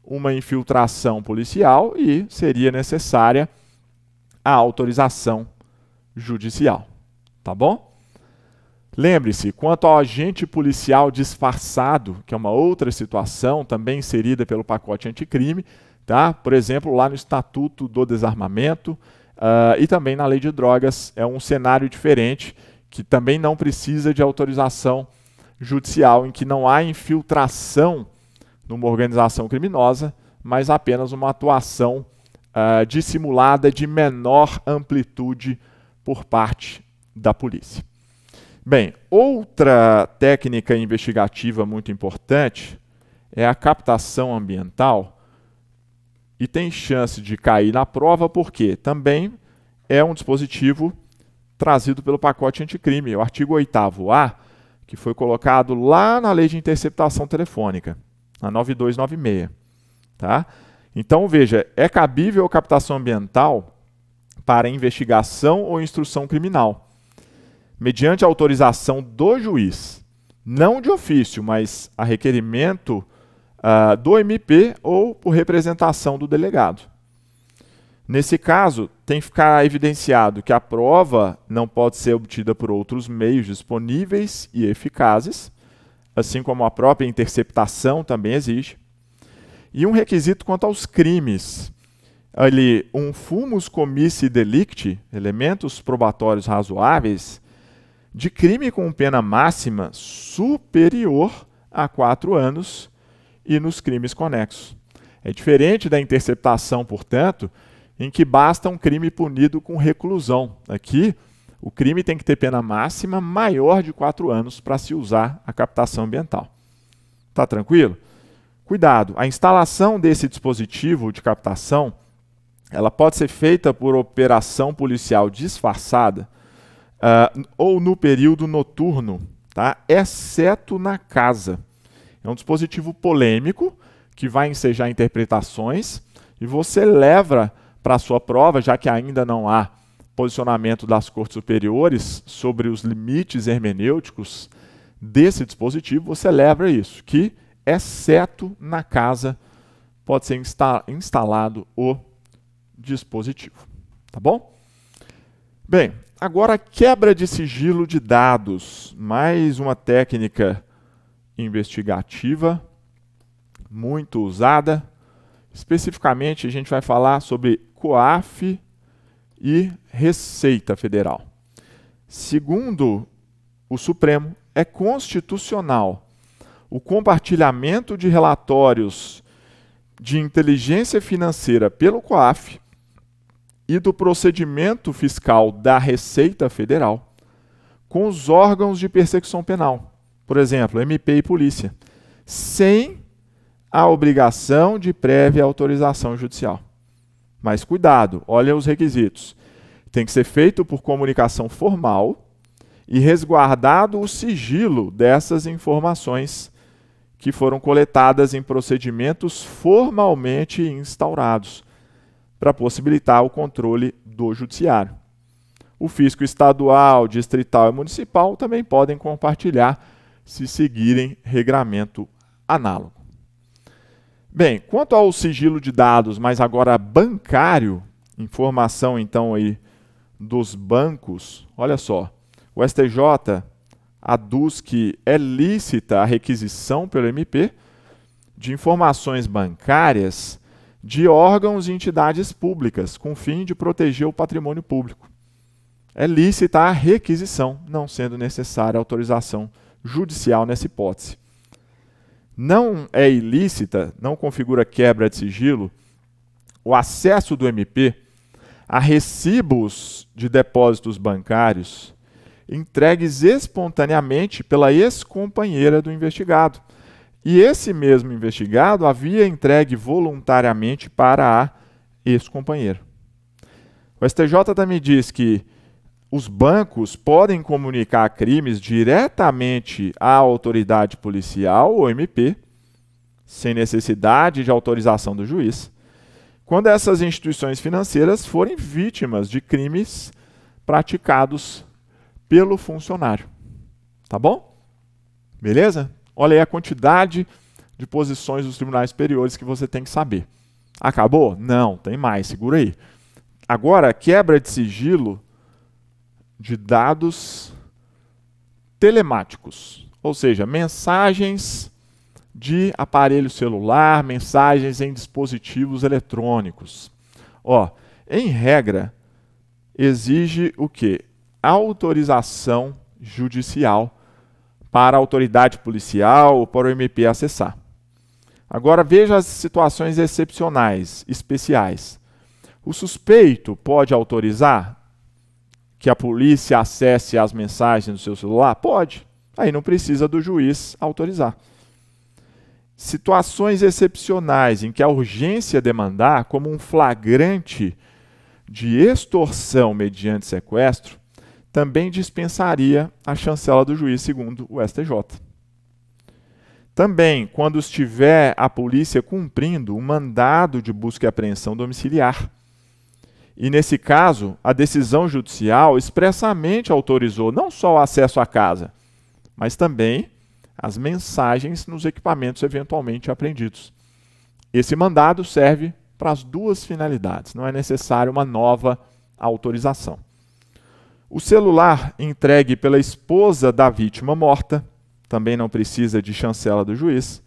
uma infiltração policial e seria necessária a autorização judicial. Tá bom? Lembre-se, quanto ao agente policial disfarçado, que é uma outra situação também inserida pelo pacote anticrime, tá? por exemplo, lá no Estatuto do Desarmamento uh, e também na Lei de Drogas, é um cenário diferente que também não precisa de autorização judicial, em que não há infiltração numa organização criminosa, mas apenas uma atuação uh, dissimulada de menor amplitude por parte da polícia. Bem, outra técnica investigativa muito importante é a captação ambiental e tem chance de cair na prova porque também é um dispositivo trazido pelo pacote anticrime, o artigo 8A, que foi colocado lá na lei de interceptação telefônica na 9296. Tá? Então, veja, é cabível captação ambiental para investigação ou instrução criminal, mediante autorização do juiz, não de ofício, mas a requerimento uh, do MP ou por representação do delegado. Nesse caso, tem que ficar evidenciado que a prova não pode ser obtida por outros meios disponíveis e eficazes, assim como a própria interceptação também exige. E um requisito quanto aos crimes. Ali, um fumus comissi delicti, elementos probatórios razoáveis, de crime com pena máxima superior a quatro anos e nos crimes conexos. É diferente da interceptação, portanto, em que basta um crime punido com reclusão. Aqui, o crime tem que ter pena máxima maior de 4 anos para se usar a captação ambiental. Tá tranquilo? Cuidado, a instalação desse dispositivo de captação, ela pode ser feita por operação policial disfarçada uh, ou no período noturno, tá? exceto na casa. É um dispositivo polêmico que vai ensejar interpretações e você leva para a sua prova, já que ainda não há posicionamento das cortes superiores sobre os limites hermenêuticos desse dispositivo, você leva isso, que, exceto na casa, pode ser insta instalado o dispositivo. Tá bom? Bem, agora quebra de sigilo de dados, mais uma técnica investigativa muito usada. Especificamente, a gente vai falar sobre COAF e Receita Federal. Segundo o Supremo, é constitucional o compartilhamento de relatórios de inteligência financeira pelo COAF e do procedimento fiscal da Receita Federal com os órgãos de persecução penal, por exemplo, MP e Polícia, sem a obrigação de prévia autorização judicial. Mas cuidado, olha os requisitos. Tem que ser feito por comunicação formal e resguardado o sigilo dessas informações que foram coletadas em procedimentos formalmente instaurados para possibilitar o controle do judiciário. O fisco estadual, distrital e municipal também podem compartilhar se seguirem regramento análogo. Bem, quanto ao sigilo de dados, mas agora bancário, informação então aí dos bancos, olha só, o STJ aduz que é lícita a requisição pelo MP de informações bancárias de órgãos e entidades públicas, com fim de proteger o patrimônio público. É lícita a requisição, não sendo necessária autorização judicial nessa hipótese não é ilícita, não configura quebra de sigilo, o acesso do MP a recibos de depósitos bancários entregues espontaneamente pela ex-companheira do investigado. E esse mesmo investigado havia entregue voluntariamente para a ex-companheira. O STJ também diz que os bancos podem comunicar crimes diretamente à autoridade policial ou MP, sem necessidade de autorização do juiz, quando essas instituições financeiras forem vítimas de crimes praticados pelo funcionário. Tá bom? Beleza? Olha aí a quantidade de posições dos tribunais superiores que você tem que saber. Acabou? Não, tem mais, segura aí. Agora, quebra de sigilo de dados telemáticos, ou seja, mensagens de aparelho celular, mensagens em dispositivos eletrônicos. Ó, em regra, exige o que? Autorização judicial para a autoridade policial ou para o MP acessar. Agora veja as situações excepcionais, especiais. O suspeito pode autorizar? que a polícia acesse as mensagens do seu celular? Pode. Aí não precisa do juiz autorizar. Situações excepcionais em que a urgência demandar, como um flagrante de extorsão mediante sequestro, também dispensaria a chancela do juiz, segundo o STJ. Também, quando estiver a polícia cumprindo o mandado de busca e apreensão domiciliar, e nesse caso, a decisão judicial expressamente autorizou não só o acesso à casa, mas também as mensagens nos equipamentos eventualmente apreendidos. Esse mandado serve para as duas finalidades, não é necessário uma nova autorização. O celular entregue pela esposa da vítima morta, também não precisa de chancela do juiz.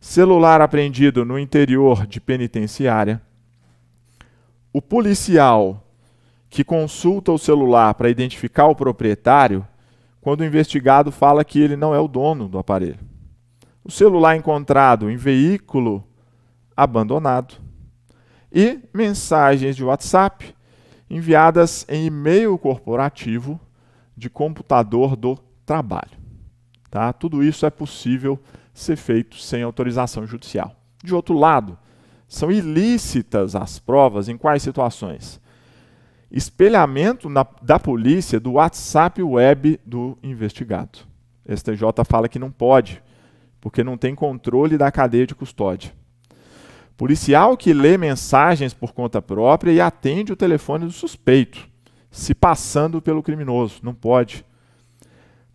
Celular apreendido no interior de penitenciária o policial que consulta o celular para identificar o proprietário, quando o investigado fala que ele não é o dono do aparelho. O celular encontrado em veículo abandonado. E mensagens de WhatsApp enviadas em e-mail corporativo de computador do trabalho. Tá? Tudo isso é possível ser feito sem autorização judicial. De outro lado, são ilícitas as provas em quais situações? Espelhamento na, da polícia do WhatsApp web do investigado. STJ fala que não pode, porque não tem controle da cadeia de custódia. Policial que lê mensagens por conta própria e atende o telefone do suspeito, se passando pelo criminoso. Não pode.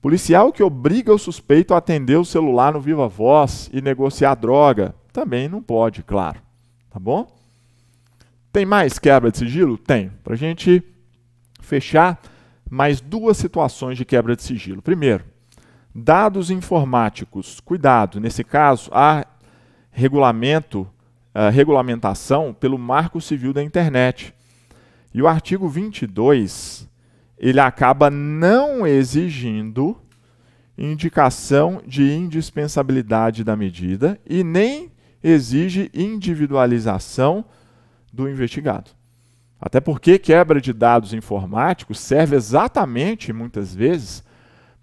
Policial que obriga o suspeito a atender o celular no viva voz e negociar droga. Também não pode, claro. Tá bom? Tem mais quebra de sigilo? Tem. Para a gente fechar, mais duas situações de quebra de sigilo. Primeiro, dados informáticos. Cuidado, nesse caso, há regulamento, eh, regulamentação pelo Marco Civil da Internet. E o artigo 22, ele acaba não exigindo indicação de indispensabilidade da medida e nem exige individualização do investigado. Até porque quebra de dados informáticos serve exatamente, muitas vezes,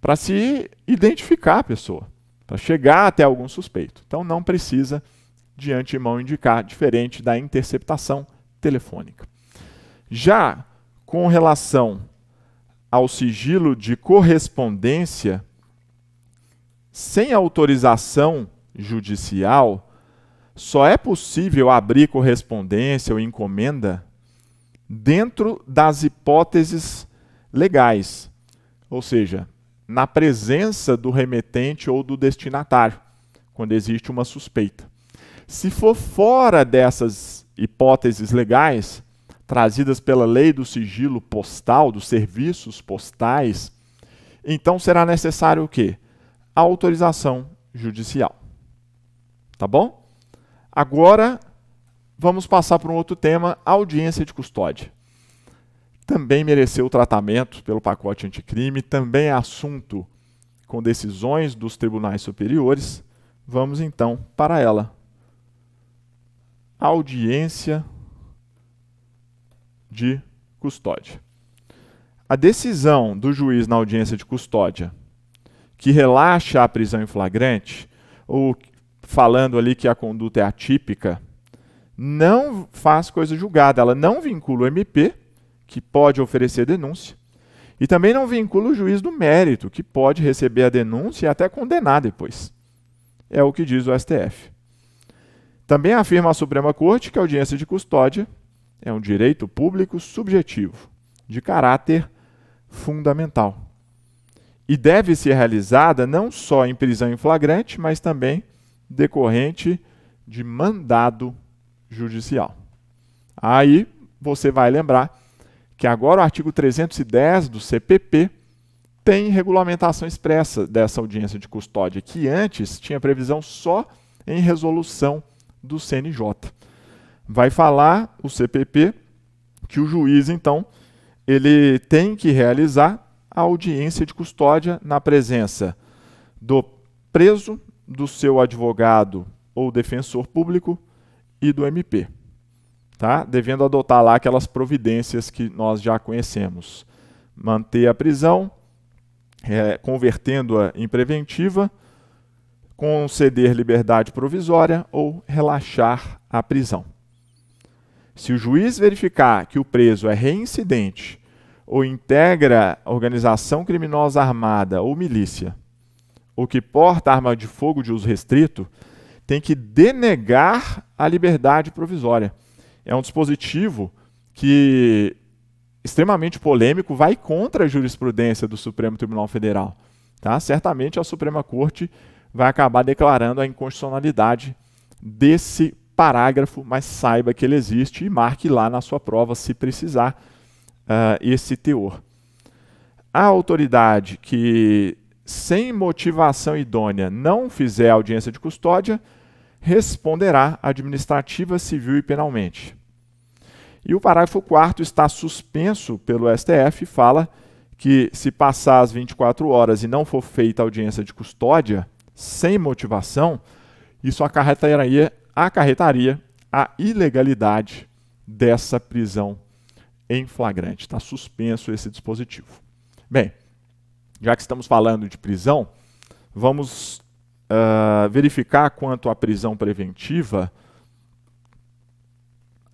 para se identificar a pessoa, para chegar até algum suspeito. Então não precisa de antemão indicar, diferente da interceptação telefônica. Já com relação ao sigilo de correspondência, sem autorização judicial, só é possível abrir correspondência ou encomenda dentro das hipóteses legais, ou seja, na presença do remetente ou do destinatário, quando existe uma suspeita. Se for fora dessas hipóteses legais, trazidas pela lei do sigilo postal, dos serviços postais, então será necessário o quê? A autorização judicial. Tá bom? Agora, vamos passar para um outro tema: audiência de custódia. Também mereceu tratamento pelo pacote anticrime, também é assunto com decisões dos tribunais superiores. Vamos então para ela. Audiência de custódia. A decisão do juiz na audiência de custódia que relaxa a prisão em flagrante, ou falando ali que a conduta é atípica, não faz coisa julgada. Ela não vincula o MP, que pode oferecer denúncia, e também não vincula o juiz do mérito, que pode receber a denúncia e até condenar depois. É o que diz o STF. Também afirma a Suprema Corte que a audiência de custódia é um direito público subjetivo, de caráter fundamental. E deve ser realizada não só em prisão em flagrante, mas também decorrente de mandado judicial. Aí você vai lembrar que agora o artigo 310 do CPP tem regulamentação expressa dessa audiência de custódia, que antes tinha previsão só em resolução do CNJ. Vai falar o CPP que o juiz, então, ele tem que realizar a audiência de custódia na presença do preso, do seu advogado ou defensor público e do MP, tá? devendo adotar lá aquelas providências que nós já conhecemos. Manter a prisão, é, convertendo-a em preventiva, conceder liberdade provisória ou relaxar a prisão. Se o juiz verificar que o preso é reincidente ou integra organização criminosa armada ou milícia, ou que porta arma de fogo de uso restrito tem que denegar a liberdade provisória. É um dispositivo que extremamente polêmico, vai contra a jurisprudência do Supremo Tribunal Federal. Tá? Certamente a Suprema Corte vai acabar declarando a inconstitucionalidade desse parágrafo, mas saiba que ele existe e marque lá na sua prova, se precisar, uh, esse teor. A autoridade que sem motivação idônea, não fizer audiência de custódia, responderá administrativa, civil e penalmente. E o parágrafo 4 está suspenso pelo STF e fala que se passar as 24 horas e não for feita audiência de custódia, sem motivação, isso acarretaria, acarretaria a ilegalidade dessa prisão em flagrante. Está suspenso esse dispositivo. Bem, já que estamos falando de prisão, vamos uh, verificar quanto à prisão preventiva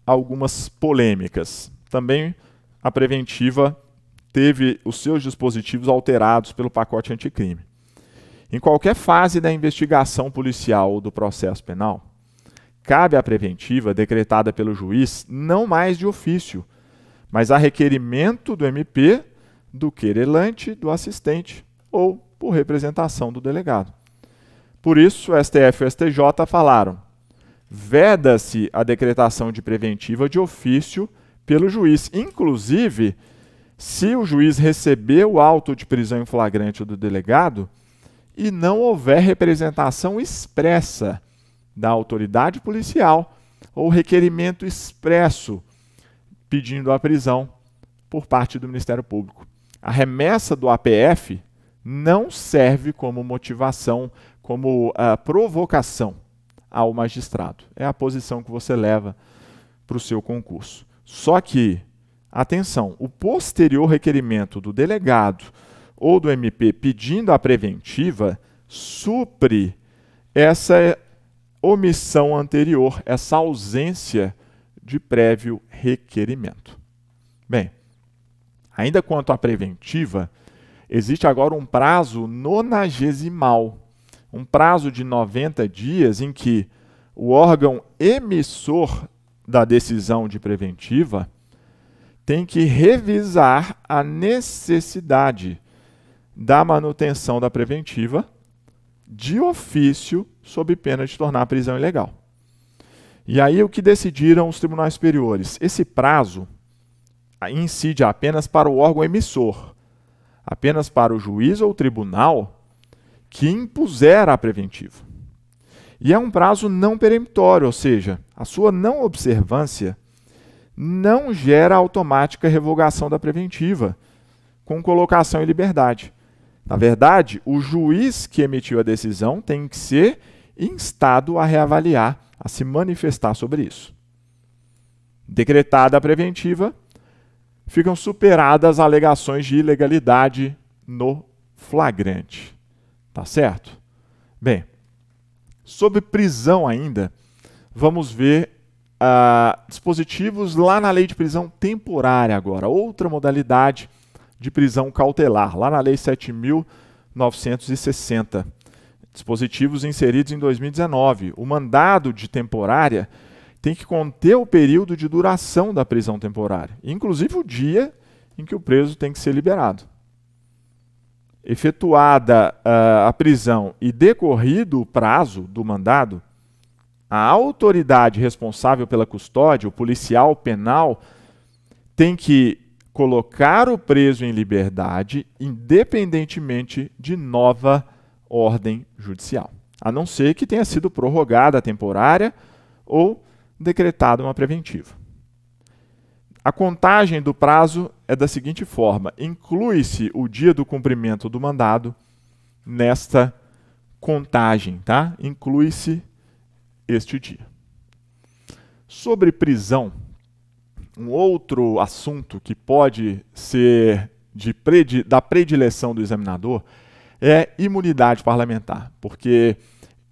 algumas polêmicas. Também a preventiva teve os seus dispositivos alterados pelo pacote anticrime. Em qualquer fase da investigação policial ou do processo penal, cabe à preventiva decretada pelo juiz não mais de ofício, mas a requerimento do MP do querelante, do assistente ou por representação do delegado. Por isso, o STF e o STJ falaram: veda-se a decretação de preventiva de ofício pelo juiz, inclusive se o juiz receber o auto de prisão em flagrante do delegado e não houver representação expressa da autoridade policial ou requerimento expresso pedindo a prisão por parte do Ministério Público. A remessa do APF não serve como motivação, como uh, provocação ao magistrado. É a posição que você leva para o seu concurso. Só que, atenção, o posterior requerimento do delegado ou do MP pedindo a preventiva supre essa omissão anterior, essa ausência de prévio requerimento. Bem, Ainda quanto à preventiva, existe agora um prazo nonagesimal, um prazo de 90 dias em que o órgão emissor da decisão de preventiva tem que revisar a necessidade da manutenção da preventiva de ofício sob pena de tornar a prisão ilegal. E aí o que decidiram os tribunais superiores? Esse prazo incide apenas para o órgão emissor, apenas para o juiz ou tribunal que impuser a preventiva. E é um prazo não peremptório, ou seja, a sua não observância não gera automática revogação da preventiva, com colocação em liberdade. Na verdade, o juiz que emitiu a decisão tem que ser instado a reavaliar, a se manifestar sobre isso. Decretada a preventiva, ficam superadas alegações de ilegalidade no flagrante. Tá certo? Bem, sobre prisão ainda, vamos ver uh, dispositivos lá na lei de prisão temporária agora, outra modalidade de prisão cautelar, lá na lei 7960. Dispositivos inseridos em 2019. O mandado de temporária tem que conter o período de duração da prisão temporária, inclusive o dia em que o preso tem que ser liberado. Efetuada uh, a prisão e decorrido o prazo do mandado, a autoridade responsável pela custódia, o policial penal, tem que colocar o preso em liberdade, independentemente de nova ordem judicial, a não ser que tenha sido prorrogada a temporária ou decretada uma preventiva. A contagem do prazo é da seguinte forma: inclui-se o dia do cumprimento do mandado nesta contagem, tá? Inclui-se este dia. Sobre prisão, um outro assunto que pode ser de predi da predileção do examinador é imunidade parlamentar, porque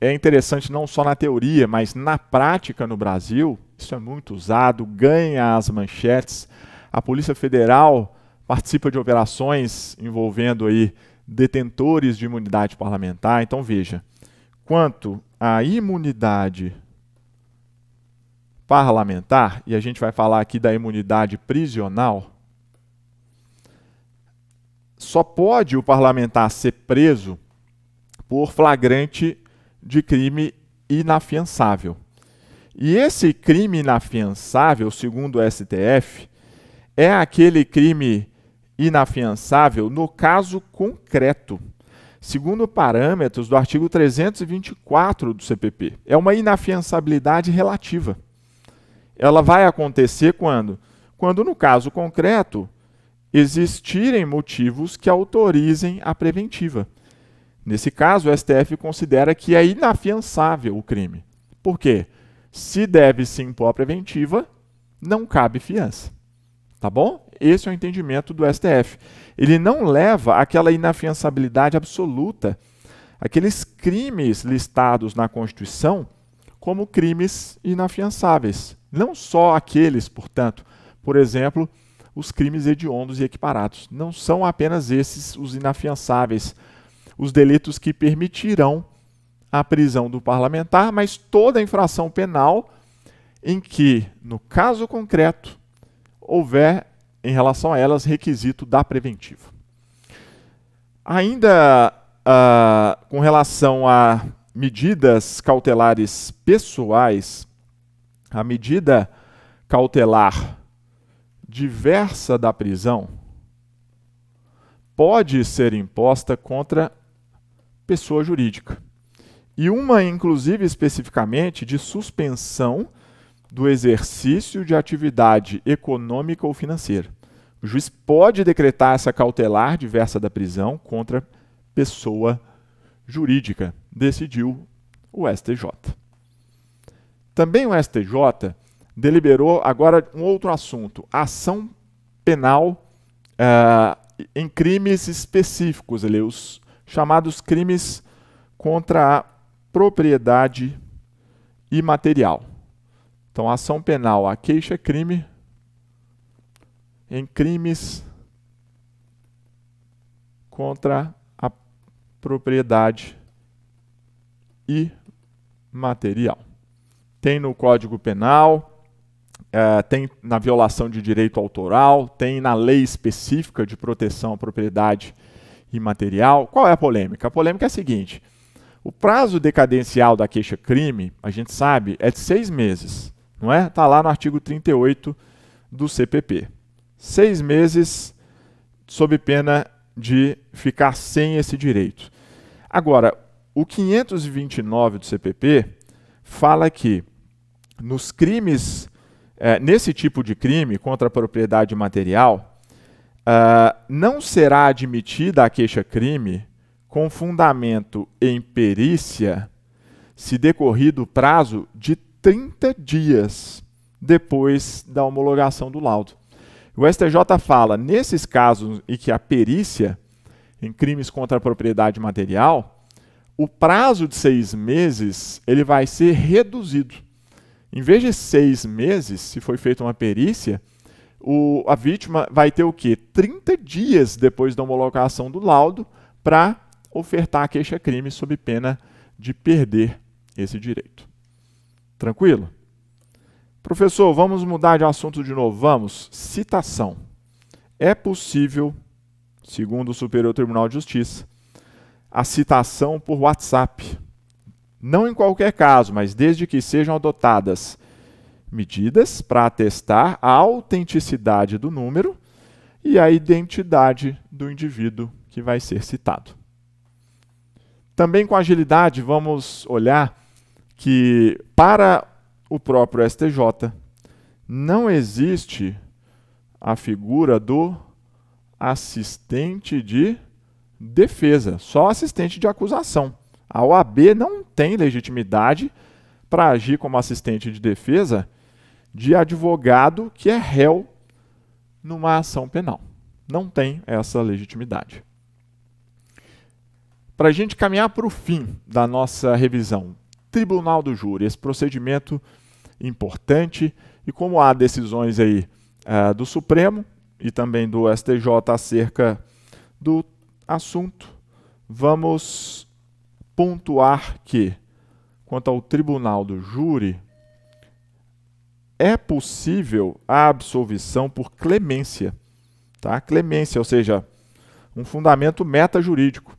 é interessante não só na teoria, mas na prática no Brasil, isso é muito usado, ganha as manchetes. A Polícia Federal participa de operações envolvendo aí detentores de imunidade parlamentar. Então veja, quanto à imunidade parlamentar, e a gente vai falar aqui da imunidade prisional, só pode o parlamentar ser preso por flagrante de crime inafiançável. E esse crime inafiançável, segundo o STF, é aquele crime inafiançável no caso concreto, segundo parâmetros do artigo 324 do CPP. É uma inafiançabilidade relativa. Ela vai acontecer quando? Quando, no caso concreto, existirem motivos que autorizem a preventiva. Nesse caso, o STF considera que é inafiançável o crime. Por quê? Se deve se impor a preventiva, não cabe fiança. Tá bom? Esse é o entendimento do STF. Ele não leva aquela inafiançabilidade absoluta, aqueles crimes listados na Constituição como crimes inafiançáveis. Não só aqueles, portanto, por exemplo, os crimes hediondos e equiparados. Não são apenas esses os inafiançáveis os delitos que permitirão a prisão do parlamentar, mas toda infração penal em que, no caso concreto, houver em relação a elas requisito da preventiva. Ainda uh, com relação a medidas cautelares pessoais, a medida cautelar diversa da prisão pode ser imposta contra pessoa jurídica. E uma, inclusive, especificamente, de suspensão do exercício de atividade econômica ou financeira. O juiz pode decretar essa cautelar diversa da prisão contra pessoa jurídica, decidiu o STJ. Também o STJ deliberou agora um outro assunto: ação penal uh, em crimes específicos, ali, os chamados crimes contra a propriedade imaterial. Então, a ação penal, a queixa é crime em crimes contra a propriedade imaterial. Tem no Código Penal, é, tem na violação de direito autoral, tem na lei específica de proteção à propriedade imaterial imaterial. Qual é a polêmica? A polêmica é a seguinte: o prazo decadencial da queixa-crime, a gente sabe, é de seis meses, não é? Está lá no artigo 38 do CPP. Seis meses sob pena de ficar sem esse direito. Agora, o 529 do CPP fala que nos crimes, é, nesse tipo de crime contra a propriedade material, Uh, não será admitida a queixa-crime com fundamento em perícia se decorrido o prazo de 30 dias depois da homologação do laudo. O STJ fala, nesses casos em que a perícia em crimes contra a propriedade material, o prazo de seis meses ele vai ser reduzido. Em vez de seis meses, se foi feita uma perícia, o, a vítima vai ter o quê? 30 dias depois da homologação do laudo para ofertar a queixa-crime sob pena de perder esse direito. Tranquilo? Professor, vamos mudar de assunto de novo. Vamos. Citação. É possível, segundo o Superior Tribunal de Justiça, a citação por WhatsApp. Não em qualquer caso, mas desde que sejam adotadas medidas para atestar a autenticidade do número e a identidade do indivíduo que vai ser citado. Também com agilidade, vamos olhar que para o próprio STJ não existe a figura do assistente de defesa, só assistente de acusação. A OAB não tem legitimidade para agir como assistente de defesa de advogado que é réu numa ação penal. Não tem essa legitimidade. Para a gente caminhar para o fim da nossa revisão, Tribunal do Júri, esse procedimento importante, e como há decisões aí uh, do Supremo e também do STJ acerca do assunto, vamos pontuar que, quanto ao Tribunal do Júri, é possível a absolvição por clemência. Tá? Clemência, ou seja, um fundamento metajurídico,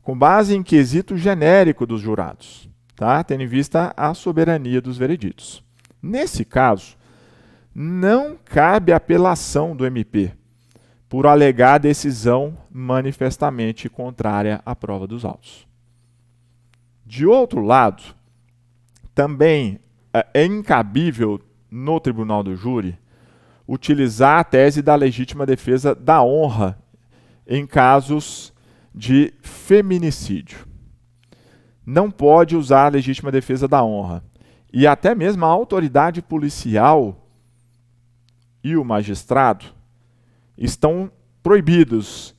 com base em quesito genérico dos jurados, tá? tendo em vista a soberania dos vereditos. Nesse caso, não cabe apelação do MP por alegar decisão manifestamente contrária à prova dos autos. De outro lado, também eh, é incabível no tribunal do júri utilizar a tese da legítima defesa da honra em casos de feminicídio. Não pode usar a legítima defesa da honra. E até mesmo a autoridade policial e o magistrado estão proibidos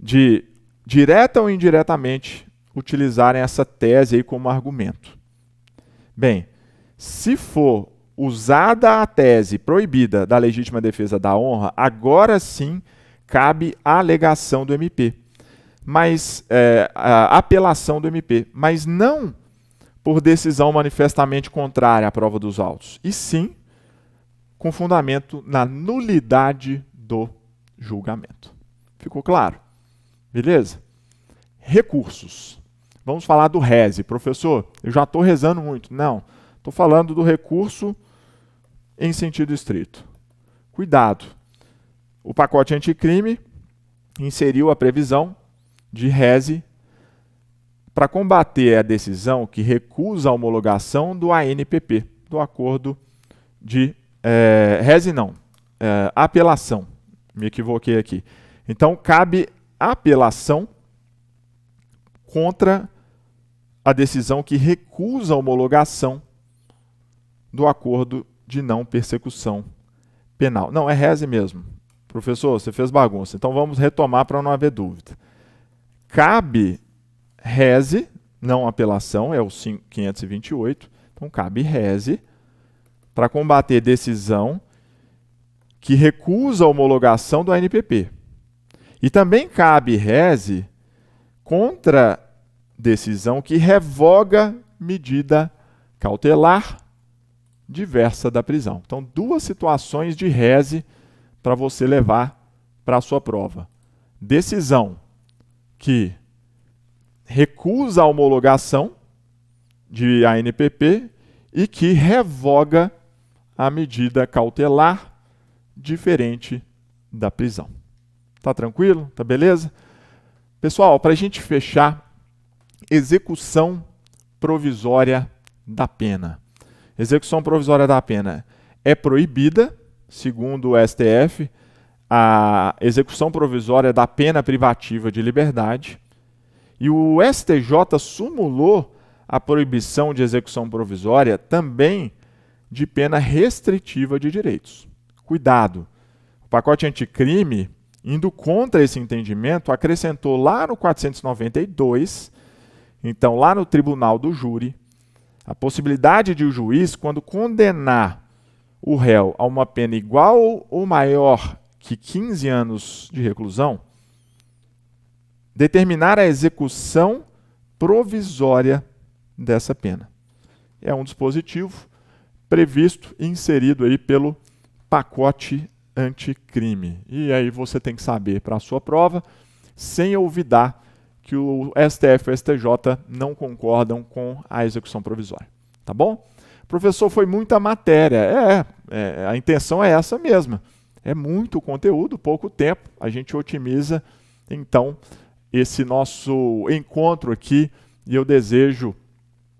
de, direta ou indiretamente, utilizarem essa tese aí como argumento. Bem, se for usada a tese proibida da legítima defesa da honra, agora sim cabe a alegação do MP, mas é, a apelação do MP, mas não por decisão manifestamente contrária à prova dos autos, e sim com fundamento na nulidade do julgamento. Ficou claro? Beleza? Recursos. Vamos falar do reze. Professor, eu já estou rezando muito. Não, estou falando do recurso em sentido estrito. Cuidado! O pacote anticrime inseriu a previsão de reze para combater a decisão que recusa a homologação do ANPP, do acordo de é, não, é, apelação. Me equivoquei aqui. Então, cabe apelação contra a decisão que recusa a homologação do acordo de não persecução penal. Não, é reze mesmo. Professor, você fez bagunça. Então vamos retomar para não haver dúvida. Cabe reze, não apelação, é o 528. Então cabe reze para combater decisão que recusa a homologação do ANPP. E também cabe reze contra decisão que revoga medida cautelar diversa da prisão. Então, duas situações de reze para você levar para a sua prova. Decisão que recusa a homologação de ANPP e que revoga a medida cautelar diferente da prisão. Tá tranquilo? Tá beleza? Pessoal, para a gente fechar, execução provisória da pena. Execução provisória da pena é proibida, segundo o STF, a execução provisória da pena privativa de liberdade. E o STJ sumulou a proibição de execução provisória também de pena restritiva de direitos. Cuidado! O pacote anticrime, indo contra esse entendimento, acrescentou lá no 492, então lá no Tribunal do Júri, a possibilidade de o juiz, quando condenar o réu a uma pena igual ou maior que 15 anos de reclusão, determinar a execução provisória dessa pena. É um dispositivo previsto e inserido aí pelo pacote anticrime. E aí você tem que saber para a sua prova, sem olvidar que o STF e o STJ não concordam com a execução provisória. Tá bom? Professor, foi muita matéria. É, é, a intenção é essa mesma. É muito conteúdo, pouco tempo. A gente otimiza, então, esse nosso encontro aqui. E eu desejo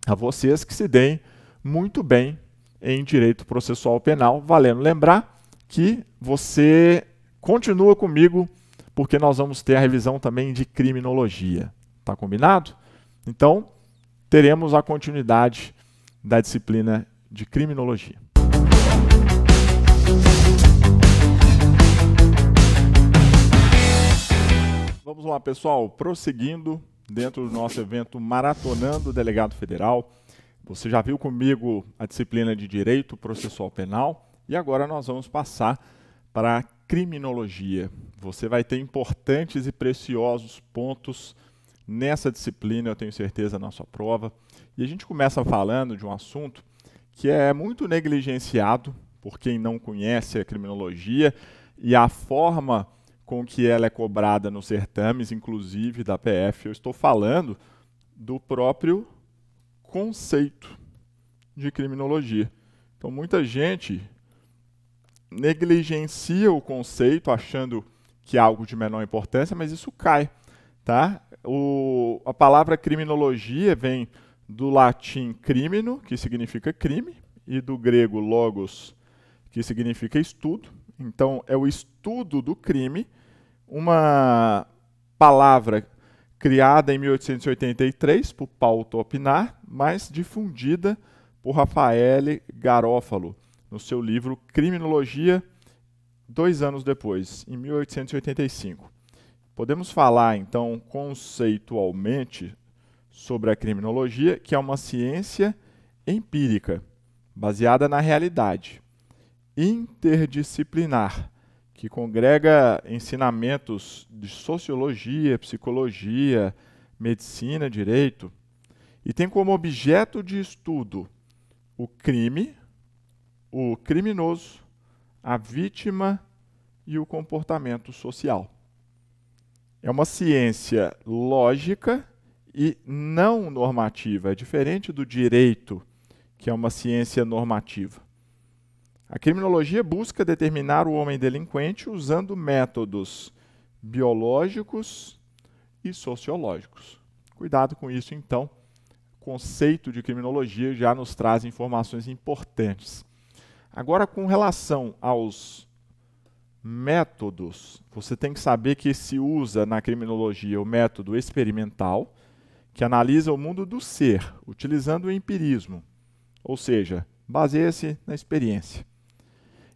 a vocês que se deem muito bem em direito processual penal. Valendo lembrar que você continua comigo porque nós vamos ter a revisão também de criminologia. Tá combinado? Então, teremos a continuidade da disciplina de criminologia. Vamos lá, pessoal, prosseguindo dentro do nosso evento Maratonando o Delegado Federal. Você já viu comigo a disciplina de Direito Processual Penal e agora nós vamos passar para criminologia. Você vai ter importantes e preciosos pontos nessa disciplina, eu tenho certeza, na sua prova. E a gente começa falando de um assunto que é muito negligenciado por quem não conhece a criminologia e a forma com que ela é cobrada nos certames, inclusive da PF. Eu estou falando do próprio conceito de criminologia. Então, muita gente negligencia o conceito achando que é algo de menor importância, mas isso cai, tá? O, a palavra criminologia vem do latim crimino, que significa crime, e do grego logos, que significa estudo. Então, é o estudo do crime, uma palavra criada em 1883 por Paulo Topinar, mas difundida por Rafael Garófalo no seu livro Criminologia, dois anos depois, em 1885. Podemos falar, então, conceitualmente sobre a criminologia, que é uma ciência empírica, baseada na realidade, interdisciplinar, que congrega ensinamentos de sociologia, psicologia, medicina, direito, e tem como objeto de estudo o crime, o criminoso, a vítima e o comportamento social. É uma ciência lógica e não normativa, é diferente do direito, que é uma ciência normativa. A criminologia busca determinar o homem delinquente usando métodos biológicos e sociológicos. Cuidado com isso, então. O conceito de criminologia já nos traz informações importantes. Agora, com relação aos métodos, você tem que saber que se usa na criminologia o método experimental, que analisa o mundo do ser, utilizando o empirismo, ou seja, baseia-se na experiência.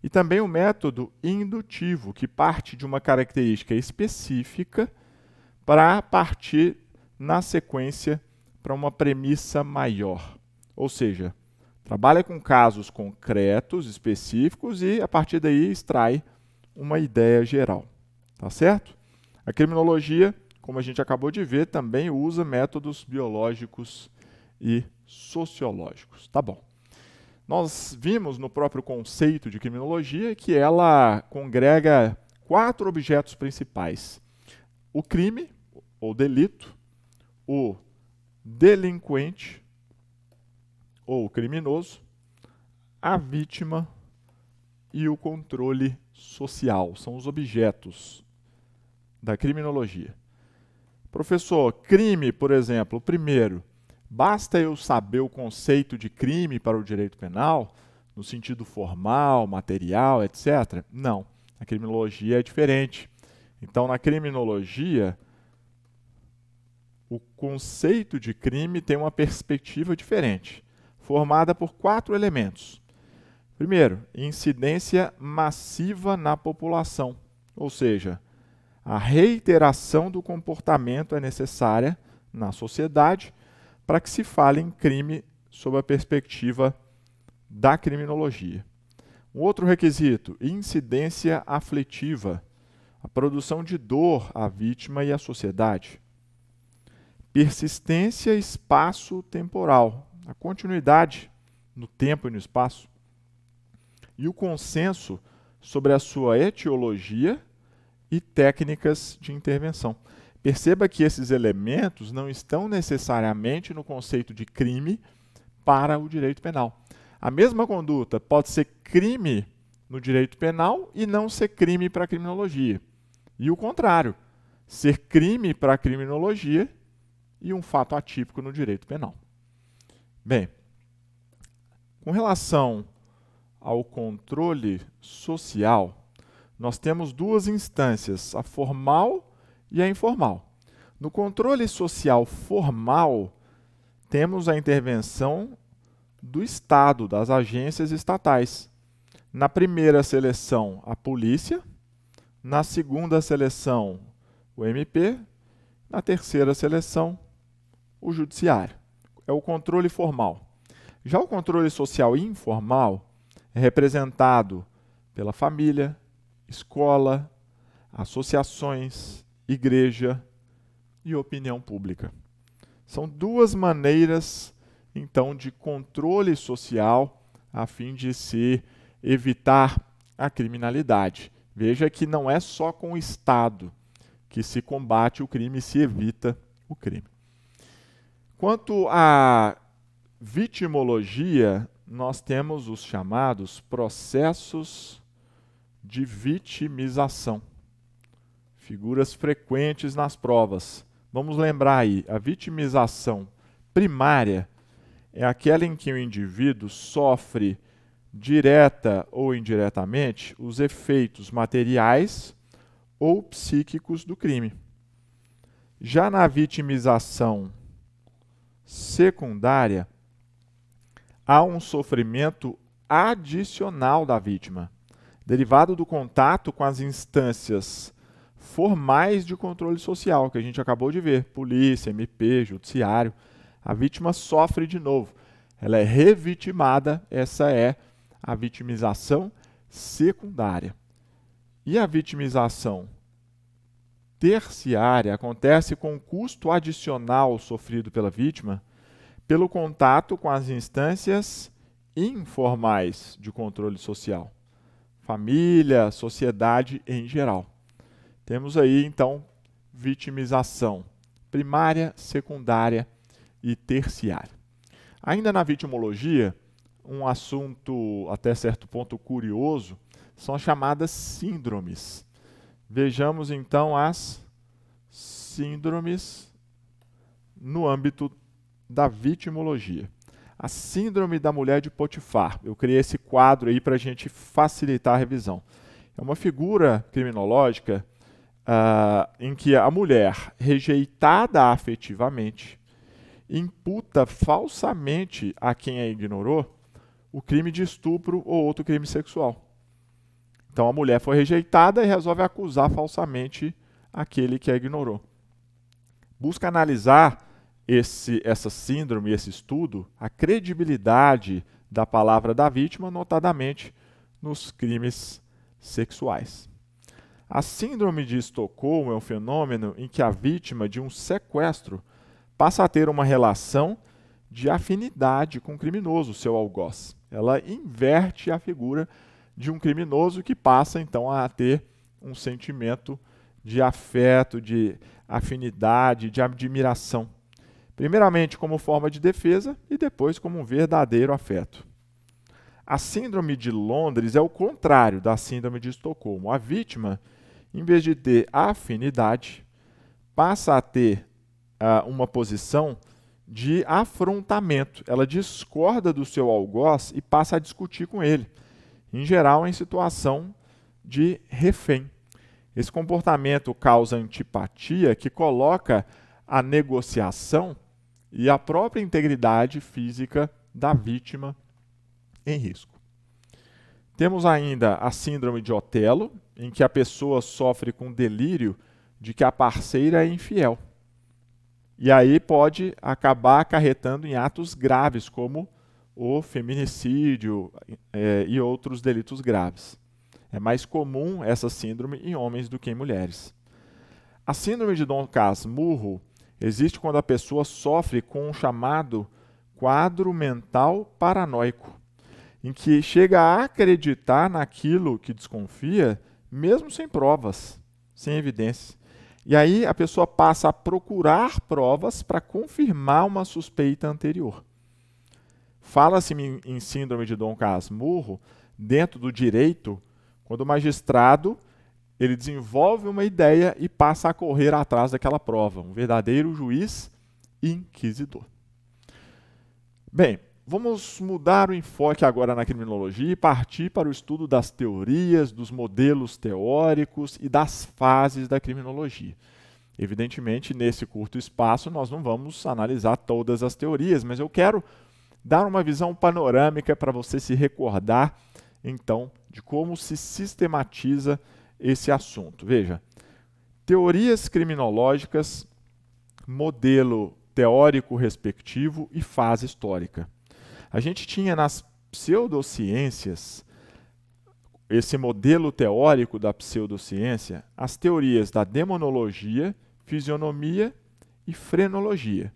E também o método indutivo, que parte de uma característica específica para partir na sequência para uma premissa maior. Ou seja, Trabalha com casos concretos, específicos e a partir daí extrai uma ideia geral. Tá certo? A criminologia, como a gente acabou de ver, também usa métodos biológicos e sociológicos. Tá bom. Nós vimos no próprio conceito de criminologia que ela congrega quatro objetos principais: o crime ou delito, o delinquente, ou o criminoso, a vítima e o controle social. São os objetos da criminologia. Professor, crime, por exemplo, primeiro, basta eu saber o conceito de crime para o direito penal, no sentido formal, material, etc? Não. A criminologia é diferente. Então, na criminologia, o conceito de crime tem uma perspectiva diferente formada por quatro elementos. Primeiro, incidência massiva na população, ou seja, a reiteração do comportamento é necessária na sociedade para que se fale em crime sob a perspectiva da criminologia. Um outro requisito, incidência afletiva, a produção de dor à vítima e à sociedade. Persistência espaço-temporal, a continuidade no tempo e no espaço, e o consenso sobre a sua etiologia e técnicas de intervenção. Perceba que esses elementos não estão necessariamente no conceito de crime para o direito penal. A mesma conduta pode ser crime no direito penal e não ser crime para a criminologia. E o contrário, ser crime para a criminologia e um fato atípico no direito penal. Bem, com relação ao controle social, nós temos duas instâncias, a formal e a informal. No controle social formal, temos a intervenção do Estado, das agências estatais. Na primeira seleção, a polícia. Na segunda seleção, o MP. Na terceira seleção, o judiciário é o controle formal. Já o controle social informal é representado pela família, escola, associações, igreja e opinião pública. São duas maneiras, então, de controle social a fim de se evitar a criminalidade. Veja que não é só com o Estado que se combate o crime e se evita o crime. Quanto à vitimologia, nós temos os chamados processos de vitimização, figuras frequentes nas provas. Vamos lembrar aí, a vitimização primária é aquela em que o indivíduo sofre direta ou indiretamente os efeitos materiais ou psíquicos do crime. Já na vitimização secundária, há um sofrimento adicional da vítima, derivado do contato com as instâncias formais de controle social, que a gente acabou de ver polícia, MP, judiciário. A vítima sofre de novo. Ela é revitimada, essa é a vitimização secundária. E a vitimização terciária acontece com o custo adicional sofrido pela vítima pelo contato com as instâncias informais de controle social, família, sociedade em geral. Temos aí então vitimização primária, secundária e terciária. Ainda na vitimologia, um assunto até certo ponto curioso são as chamadas síndromes Vejamos então as síndromes no âmbito da vitimologia. A síndrome da mulher de Potifar. Eu criei esse quadro aí para a gente facilitar a revisão. É uma figura criminológica uh, em que a mulher, rejeitada afetivamente, imputa falsamente a quem a ignorou o crime de estupro ou outro crime sexual. Então a mulher foi rejeitada e resolve acusar falsamente aquele que a ignorou. Busca analisar esse, essa síndrome, esse estudo, a credibilidade da palavra da vítima, notadamente nos crimes sexuais. A síndrome de Estocolmo é um fenômeno em que a vítima de um sequestro passa a ter uma relação de afinidade com o criminoso, seu algoz. Ela inverte a figura de um criminoso que passa então a ter um sentimento de afeto, de afinidade, de admiração. Primeiramente, como forma de defesa e depois como um verdadeiro afeto. A Síndrome de Londres é o contrário da Síndrome de Estocolmo. A vítima, em vez de ter afinidade, passa a ter uh, uma posição de afrontamento. Ela discorda do seu algoz e passa a discutir com ele em geral em situação de refém. Esse comportamento causa antipatia que coloca a negociação e a própria integridade física da vítima em risco. Temos ainda a síndrome de Otelo, em que a pessoa sofre com delírio de que a parceira é infiel. E aí pode acabar acarretando em atos graves, como o feminicídio é, e outros delitos graves. É mais comum essa síndrome em homens do que em mulheres. A síndrome de Don Casmurro existe quando a pessoa sofre com um chamado quadro mental paranoico, em que chega a acreditar naquilo que desconfia, mesmo sem provas, sem evidências. E aí a pessoa passa a procurar provas para confirmar uma suspeita anterior. Fala-se em síndrome de Dom Casmurro dentro do direito quando o magistrado ele desenvolve uma ideia e passa a correr atrás daquela prova, um verdadeiro juiz inquisidor. Bem, vamos mudar o enfoque agora na criminologia e partir para o estudo das teorias, dos modelos teóricos e das fases da criminologia. Evidentemente, nesse curto espaço, nós não vamos analisar todas as teorias, mas eu quero dar uma visão panorâmica para você se recordar, então, de como se sistematiza esse assunto. Veja, teorias criminológicas, modelo teórico respectivo e fase histórica. A gente tinha nas pseudociências esse modelo teórico da pseudociência, as teorias da demonologia, fisionomia e frenologia.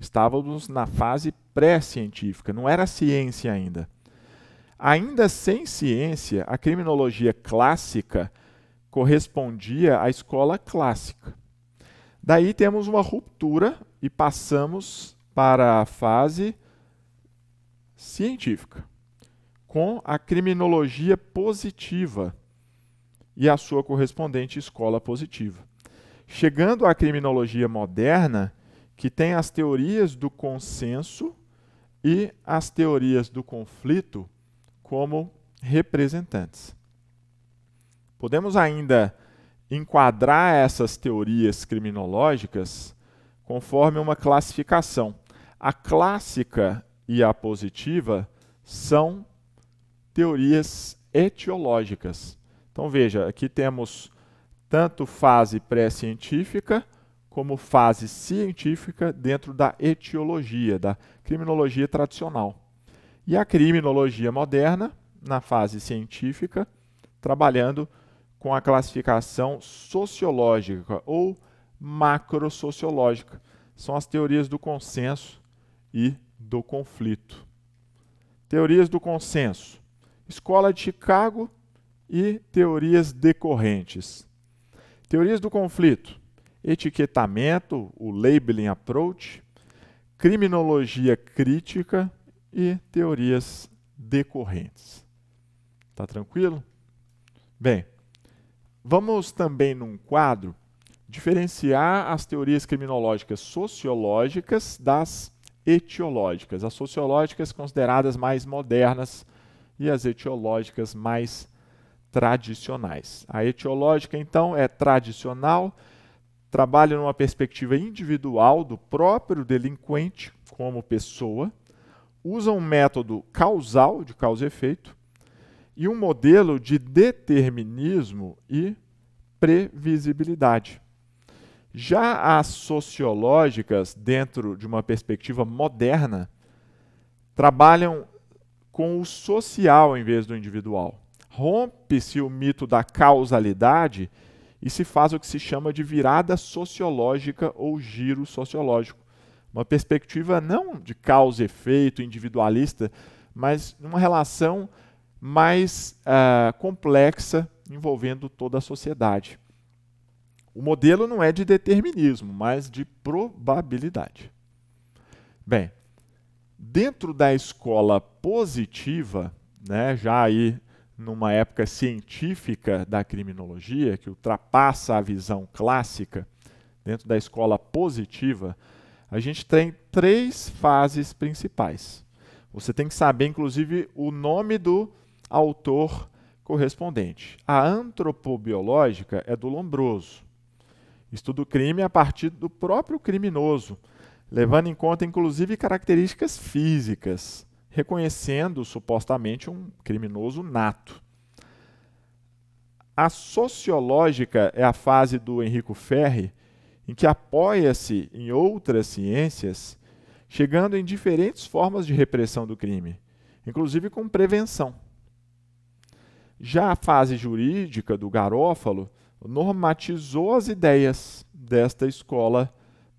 Estávamos na fase pré-científica, não era ciência ainda. Ainda sem ciência, a criminologia clássica correspondia à escola clássica. Daí temos uma ruptura e passamos para a fase científica, com a criminologia positiva e a sua correspondente escola positiva. Chegando à criminologia moderna, que tem as teorias do consenso e as teorias do conflito como representantes. Podemos ainda enquadrar essas teorias criminológicas conforme uma classificação. A clássica e a positiva são teorias etiológicas. Então veja, aqui temos tanto fase pré-científica como fase científica dentro da etiologia, da criminologia tradicional. E a criminologia moderna, na fase científica, trabalhando com a classificação sociológica ou macrosociológica. São as teorias do consenso e do conflito. Teorias do consenso. Escola de Chicago e teorias decorrentes. Teorias do conflito etiquetamento, o labeling approach, criminologia crítica e teorias decorrentes. Tá tranquilo? Bem, vamos também num quadro diferenciar as teorias criminológicas sociológicas das etiológicas. As sociológicas consideradas mais modernas e as etiológicas mais tradicionais. A etiológica, então, é tradicional, trabalha numa perspectiva individual do próprio delinquente como pessoa, usa um método causal, de causa e efeito, e um modelo de determinismo e previsibilidade. Já as sociológicas, dentro de uma perspectiva moderna, trabalham com o social em vez do individual. Rompe-se o mito da causalidade e se faz o que se chama de virada sociológica ou giro sociológico. Uma perspectiva não de causa e efeito individualista, mas uma relação mais uh, complexa envolvendo toda a sociedade. O modelo não é de determinismo, mas de probabilidade. Bem, dentro da escola positiva, né, já aí numa época científica da criminologia, que ultrapassa a visão clássica, dentro da escola positiva, a gente tem três fases principais. Você tem que saber, inclusive, o nome do autor correspondente. A antropobiológica é do Lombroso. Estuda o crime a partir do próprio criminoso, levando em conta, inclusive, características físicas reconhecendo supostamente um criminoso nato. A sociológica é a fase do Henrico Ferri em que apoia-se em outras ciências, chegando em diferentes formas de repressão do crime, inclusive com prevenção. Já a fase jurídica do Garófalo normatizou as ideias desta escola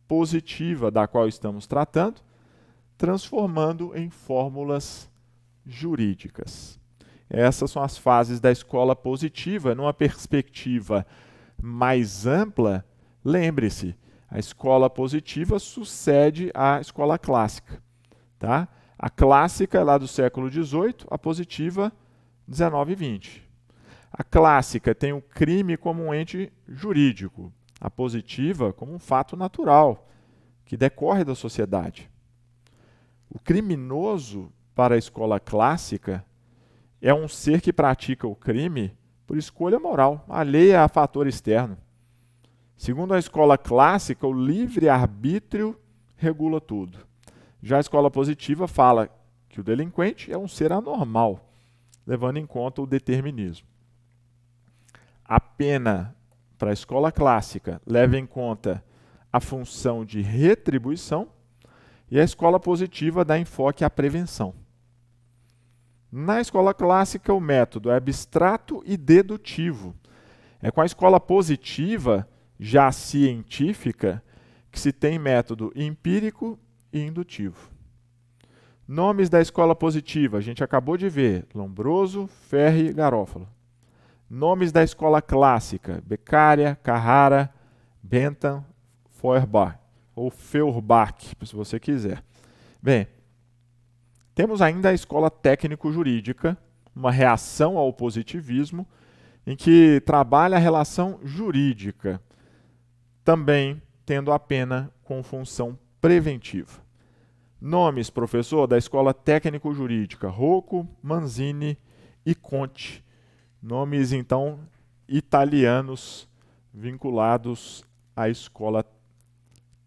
positiva da qual estamos tratando transformando em fórmulas jurídicas. Essas são as fases da escola positiva. Numa perspectiva mais ampla, lembre-se, a escola positiva sucede à escola clássica. Tá? A clássica é lá do século XVIII, a positiva, XIX e XX. A clássica tem o crime como um ente jurídico, a positiva como um fato natural, que decorre da sociedade. O criminoso, para a escola clássica, é um ser que pratica o crime por escolha moral, alheia é a fator externo. Segundo a escola clássica, o livre-arbítrio regula tudo. Já a escola positiva fala que o delinquente é um ser anormal, levando em conta o determinismo. A pena para a escola clássica leva em conta a função de retribuição e a escola positiva dá enfoque à prevenção. Na escola clássica, o método é abstrato e dedutivo. É com a escola positiva, já científica, que se tem método empírico e indutivo. Nomes da escola positiva, a gente acabou de ver: Lombroso, Ferri, Garófalo. Nomes da escola clássica: Beccaria, Carrara, Bentham, Feuerbach ou Feuerbach, se você quiser. Bem, temos ainda a escola técnico-jurídica, uma reação ao positivismo, em que trabalha a relação jurídica, também tendo a pena com função preventiva. Nomes, professor, da escola técnico-jurídica: Rocco, Manzini e Conte. Nomes, então, italianos vinculados à escola técnica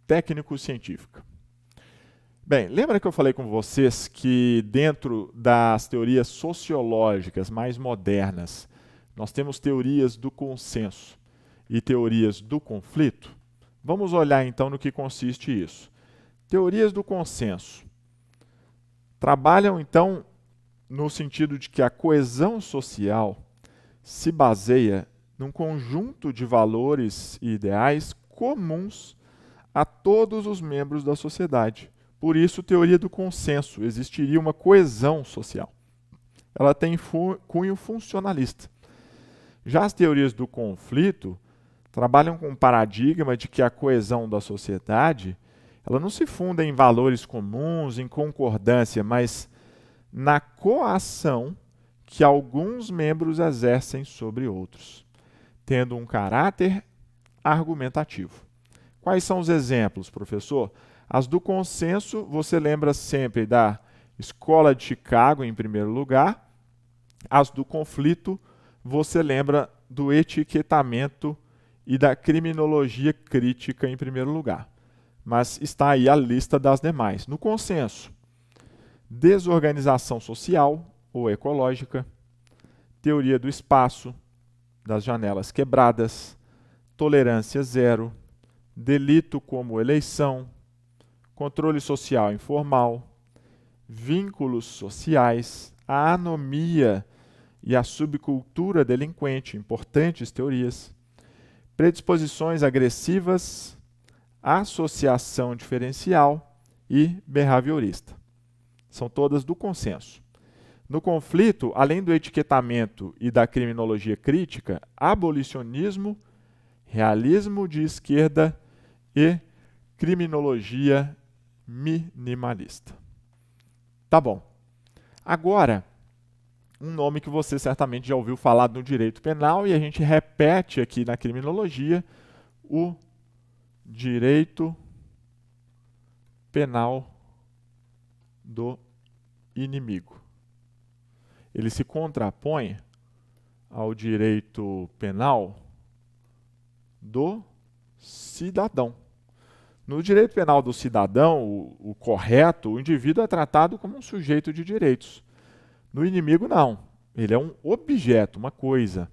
técnico-científica. Bem, lembra que eu falei com vocês que dentro das teorias sociológicas mais modernas, nós temos teorias do consenso e teorias do conflito? Vamos olhar então no que consiste isso. Teorias do consenso trabalham então no sentido de que a coesão social se baseia num conjunto de valores e ideais comuns a todos os membros da sociedade. Por isso, teoria do consenso, existiria uma coesão social. Ela tem fu cunho funcionalista. Já as teorias do conflito trabalham com o paradigma de que a coesão da sociedade ela não se funda em valores comuns, em concordância, mas na coação que alguns membros exercem sobre outros, tendo um caráter argumentativo. Quais são os exemplos, professor? As do consenso, você lembra sempre da Escola de Chicago, em primeiro lugar. As do conflito, você lembra do etiquetamento e da criminologia crítica, em primeiro lugar. Mas está aí a lista das demais. No consenso, desorganização social ou ecológica, teoria do espaço, das janelas quebradas, tolerância zero, delito como eleição, controle social informal, vínculos sociais, a anomia e a subcultura delinquente, importantes teorias, predisposições agressivas, associação diferencial e behaviorista. São todas do consenso. No conflito, além do etiquetamento e da criminologia crítica, abolicionismo, realismo de esquerda e criminologia minimalista. Tá bom. Agora, um nome que você certamente já ouviu falar no direito penal e a gente repete aqui na criminologia, o direito penal do inimigo. Ele se contrapõe ao direito penal do cidadão. No direito penal do cidadão, o, o, correto, o indivíduo é tratado como um sujeito de direitos. No inimigo, não. Ele é um objeto, uma coisa.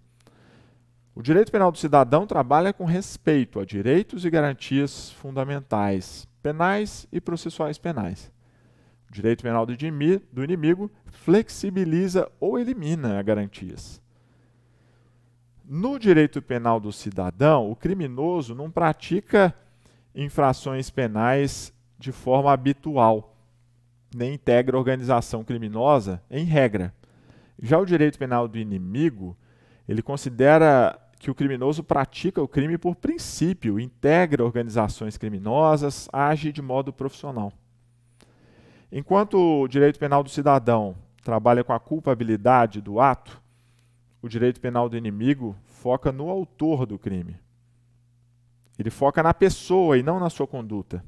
O direito penal do cidadão trabalha com respeito a direitos e garantias fundamentais, penais e processuais penais. O direito penal do, do inimigo flexibiliza ou elimina garantias. No direito penal do cidadão, o criminoso não pratica infrações penais de forma habitual, nem integra organização criminosa em regra. Já o direito penal do inimigo, ele considera que o criminoso pratica o crime por princípio, integra organizações criminosas, age de modo profissional. Enquanto o direito penal do cidadão trabalha com a culpabilidade do ato, o direito penal do inimigo foca no autor do crime. Ele foca na pessoa e não na sua conduta.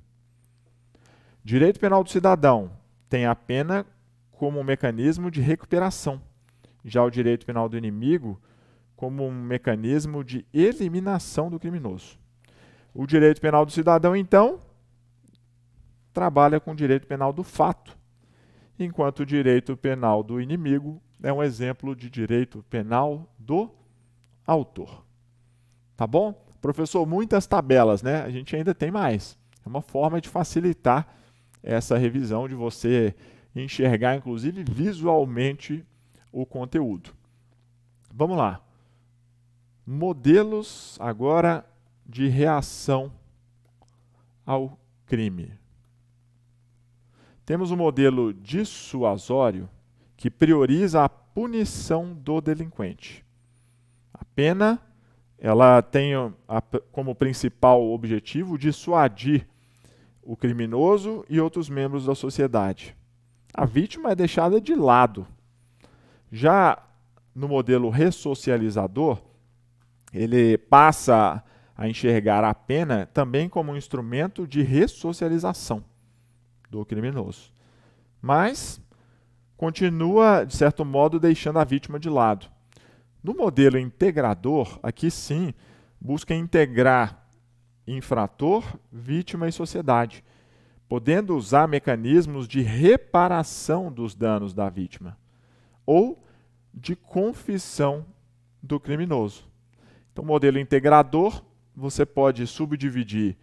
Direito penal do cidadão tem a pena como um mecanismo de recuperação. Já o direito penal do inimigo como um mecanismo de eliminação do criminoso. O direito penal do cidadão, então, trabalha com o direito penal do fato, enquanto o direito penal do inimigo é um exemplo de direito penal do autor. Tá bom? Professor, muitas tabelas, né? A gente ainda tem mais. É uma forma de facilitar essa revisão, de você enxergar, inclusive visualmente, o conteúdo. Vamos lá. Modelos agora de reação ao crime. Temos o um modelo dissuasório que prioriza a punição do delinquente. A pena ela tem a, como principal objetivo dissuadir o criminoso e outros membros da sociedade. A vítima é deixada de lado. Já no modelo ressocializador, ele passa a enxergar a pena também como um instrumento de ressocialização do criminoso. Mas continua, de certo modo, deixando a vítima de lado. No modelo integrador, aqui sim, busca integrar infrator, vítima e sociedade, podendo usar mecanismos de reparação dos danos da vítima ou de confissão do criminoso. Então, modelo integrador, você pode subdividir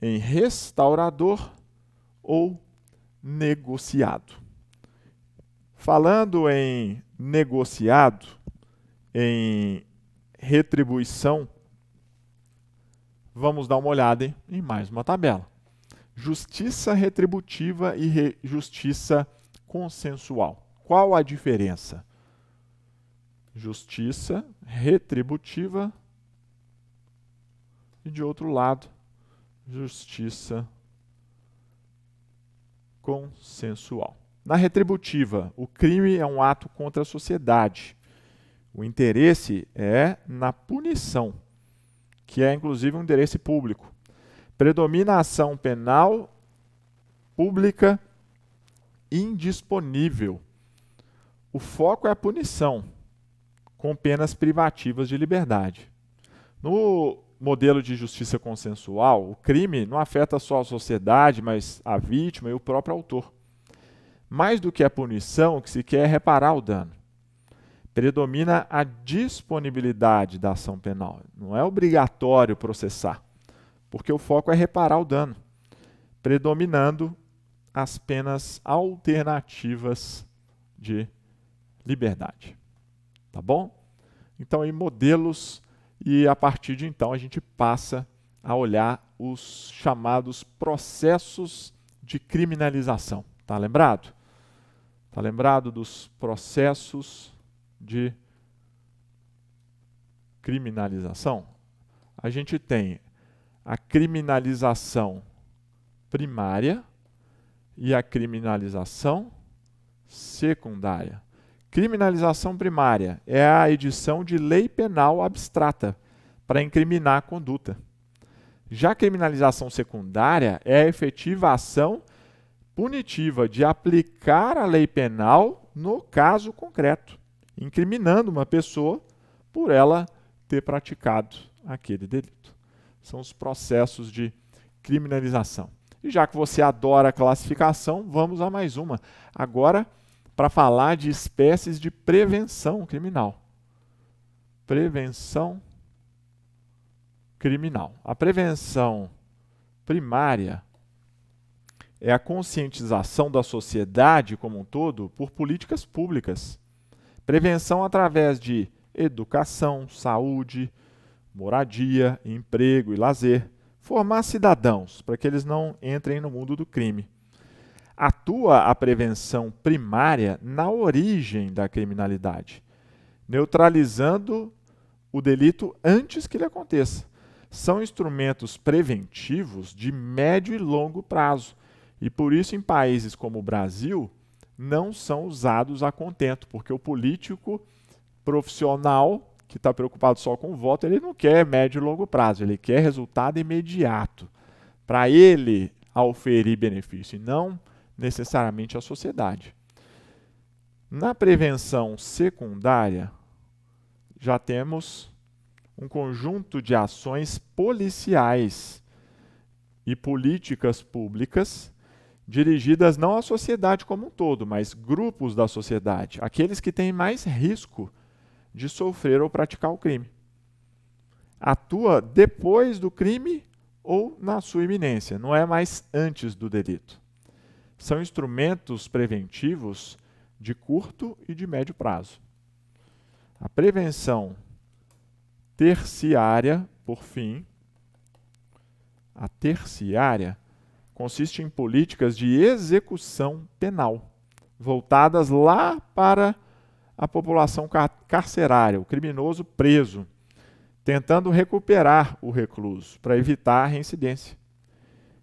em restaurador ou negociado. Falando em negociado, em retribuição, vamos dar uma olhada em mais uma tabela. Justiça retributiva e re justiça consensual. Qual a diferença? Justiça retributiva e, de outro lado, justiça consensual. Na retributiva, o crime é um ato contra a sociedade. O interesse é na punição, que é inclusive um interesse público. Predomina a ação penal pública indisponível. O foco é a punição, com penas privativas de liberdade. No modelo de justiça consensual, o crime não afeta só a sociedade, mas a vítima e o próprio autor. Mais do que a punição, o que se quer é reparar o dano predomina a disponibilidade da ação penal. Não é obrigatório processar, porque o foco é reparar o dano, predominando as penas alternativas de liberdade. Tá bom? Então, aí modelos e a partir de então a gente passa a olhar os chamados processos de criminalização. Tá lembrado? Tá lembrado dos processos de criminalização, a gente tem a criminalização primária e a criminalização secundária. Criminalização primária é a edição de lei penal abstrata para incriminar a conduta. Já a criminalização secundária é a efetiva ação punitiva de aplicar a lei penal no caso concreto incriminando uma pessoa por ela ter praticado aquele delito. São os processos de criminalização. E já que você adora classificação, vamos a mais uma. Agora, para falar de espécies de prevenção criminal. Prevenção criminal. A prevenção primária é a conscientização da sociedade como um todo por políticas públicas Prevenção através de educação, saúde, moradia, emprego e lazer. Formar cidadãos para que eles não entrem no mundo do crime. Atua a prevenção primária na origem da criminalidade, neutralizando o delito antes que ele aconteça. São instrumentos preventivos de médio e longo prazo. E por isso, em países como o Brasil, não são usados a contento, porque o político profissional que está preocupado só com o voto, ele não quer médio e longo prazo, ele quer resultado imediato para ele auferir benefício e não necessariamente a sociedade. Na prevenção secundária, já temos um conjunto de ações policiais e políticas públicas dirigidas não à sociedade como um todo, mas grupos da sociedade, aqueles que têm mais risco de sofrer ou praticar o crime. Atua depois do crime ou na sua iminência, não é mais antes do delito. São instrumentos preventivos de curto e de médio prazo. A prevenção terciária, por fim, a terciária consiste em políticas de execução penal, voltadas lá para a população car carcerária, o criminoso preso, tentando recuperar o recluso para evitar a reincidência.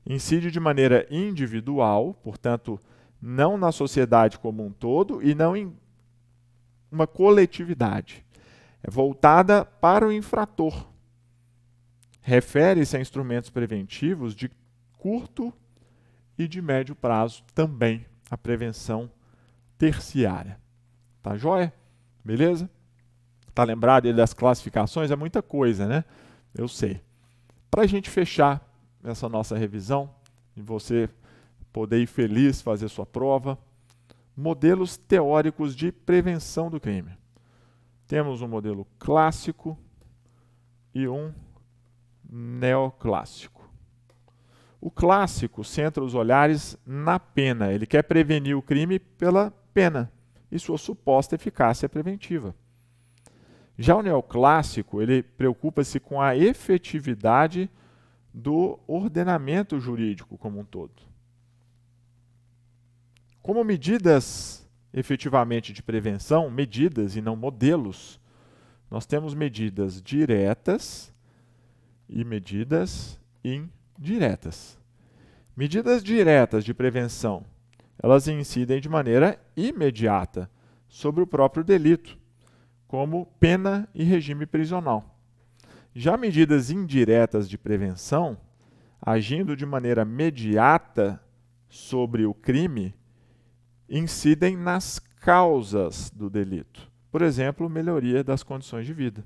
Incide de maneira individual, portanto, não na sociedade como um todo e não em uma coletividade. É voltada para o infrator. Refere-se a instrumentos preventivos de curto e de médio prazo também a prevenção terciária. Tá joia? Beleza? Tá lembrado das classificações? É muita coisa, né? Eu sei. Para a gente fechar essa nossa revisão, e você poder ir feliz fazer sua prova, modelos teóricos de prevenção do crime. Temos um modelo clássico e um neoclássico. O clássico centra os olhares na pena. Ele quer prevenir o crime pela pena e sua suposta eficácia preventiva. Já o neoclássico, ele preocupa-se com a efetividade do ordenamento jurídico como um todo. Como medidas efetivamente de prevenção, medidas e não modelos, nós temos medidas diretas e medidas indiretas diretas. Medidas diretas de prevenção, elas incidem de maneira imediata sobre o próprio delito, como pena e regime prisional. Já medidas indiretas de prevenção, agindo de maneira mediata sobre o crime, incidem nas causas do delito. Por exemplo, melhoria das condições de vida.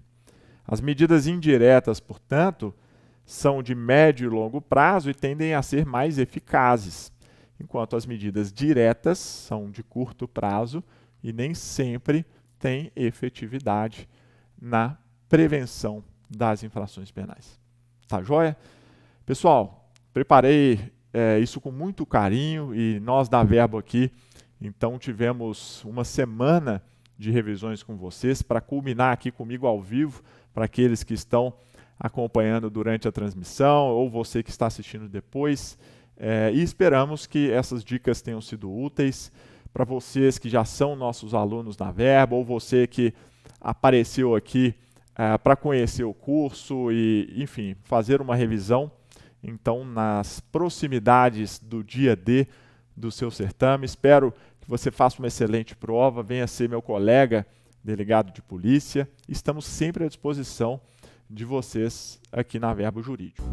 As medidas indiretas, portanto, são de médio e longo prazo e tendem a ser mais eficazes, enquanto as medidas diretas são de curto prazo e nem sempre têm efetividade na prevenção das infrações penais. Tá joia? Pessoal, preparei é, isso com muito carinho e nós da Verbo aqui, então tivemos uma semana de revisões com vocês para culminar aqui comigo ao vivo para aqueles que estão acompanhando durante a transmissão ou você que está assistindo depois. É, e esperamos que essas dicas tenham sido úteis para vocês que já são nossos alunos na Verba ou você que apareceu aqui é, para conhecer o curso e, enfim, fazer uma revisão. Então, nas proximidades do dia D do seu certame, espero que você faça uma excelente prova. Venha ser meu colega delegado de polícia. Estamos sempre à disposição de vocês aqui na Verbo Jurídico.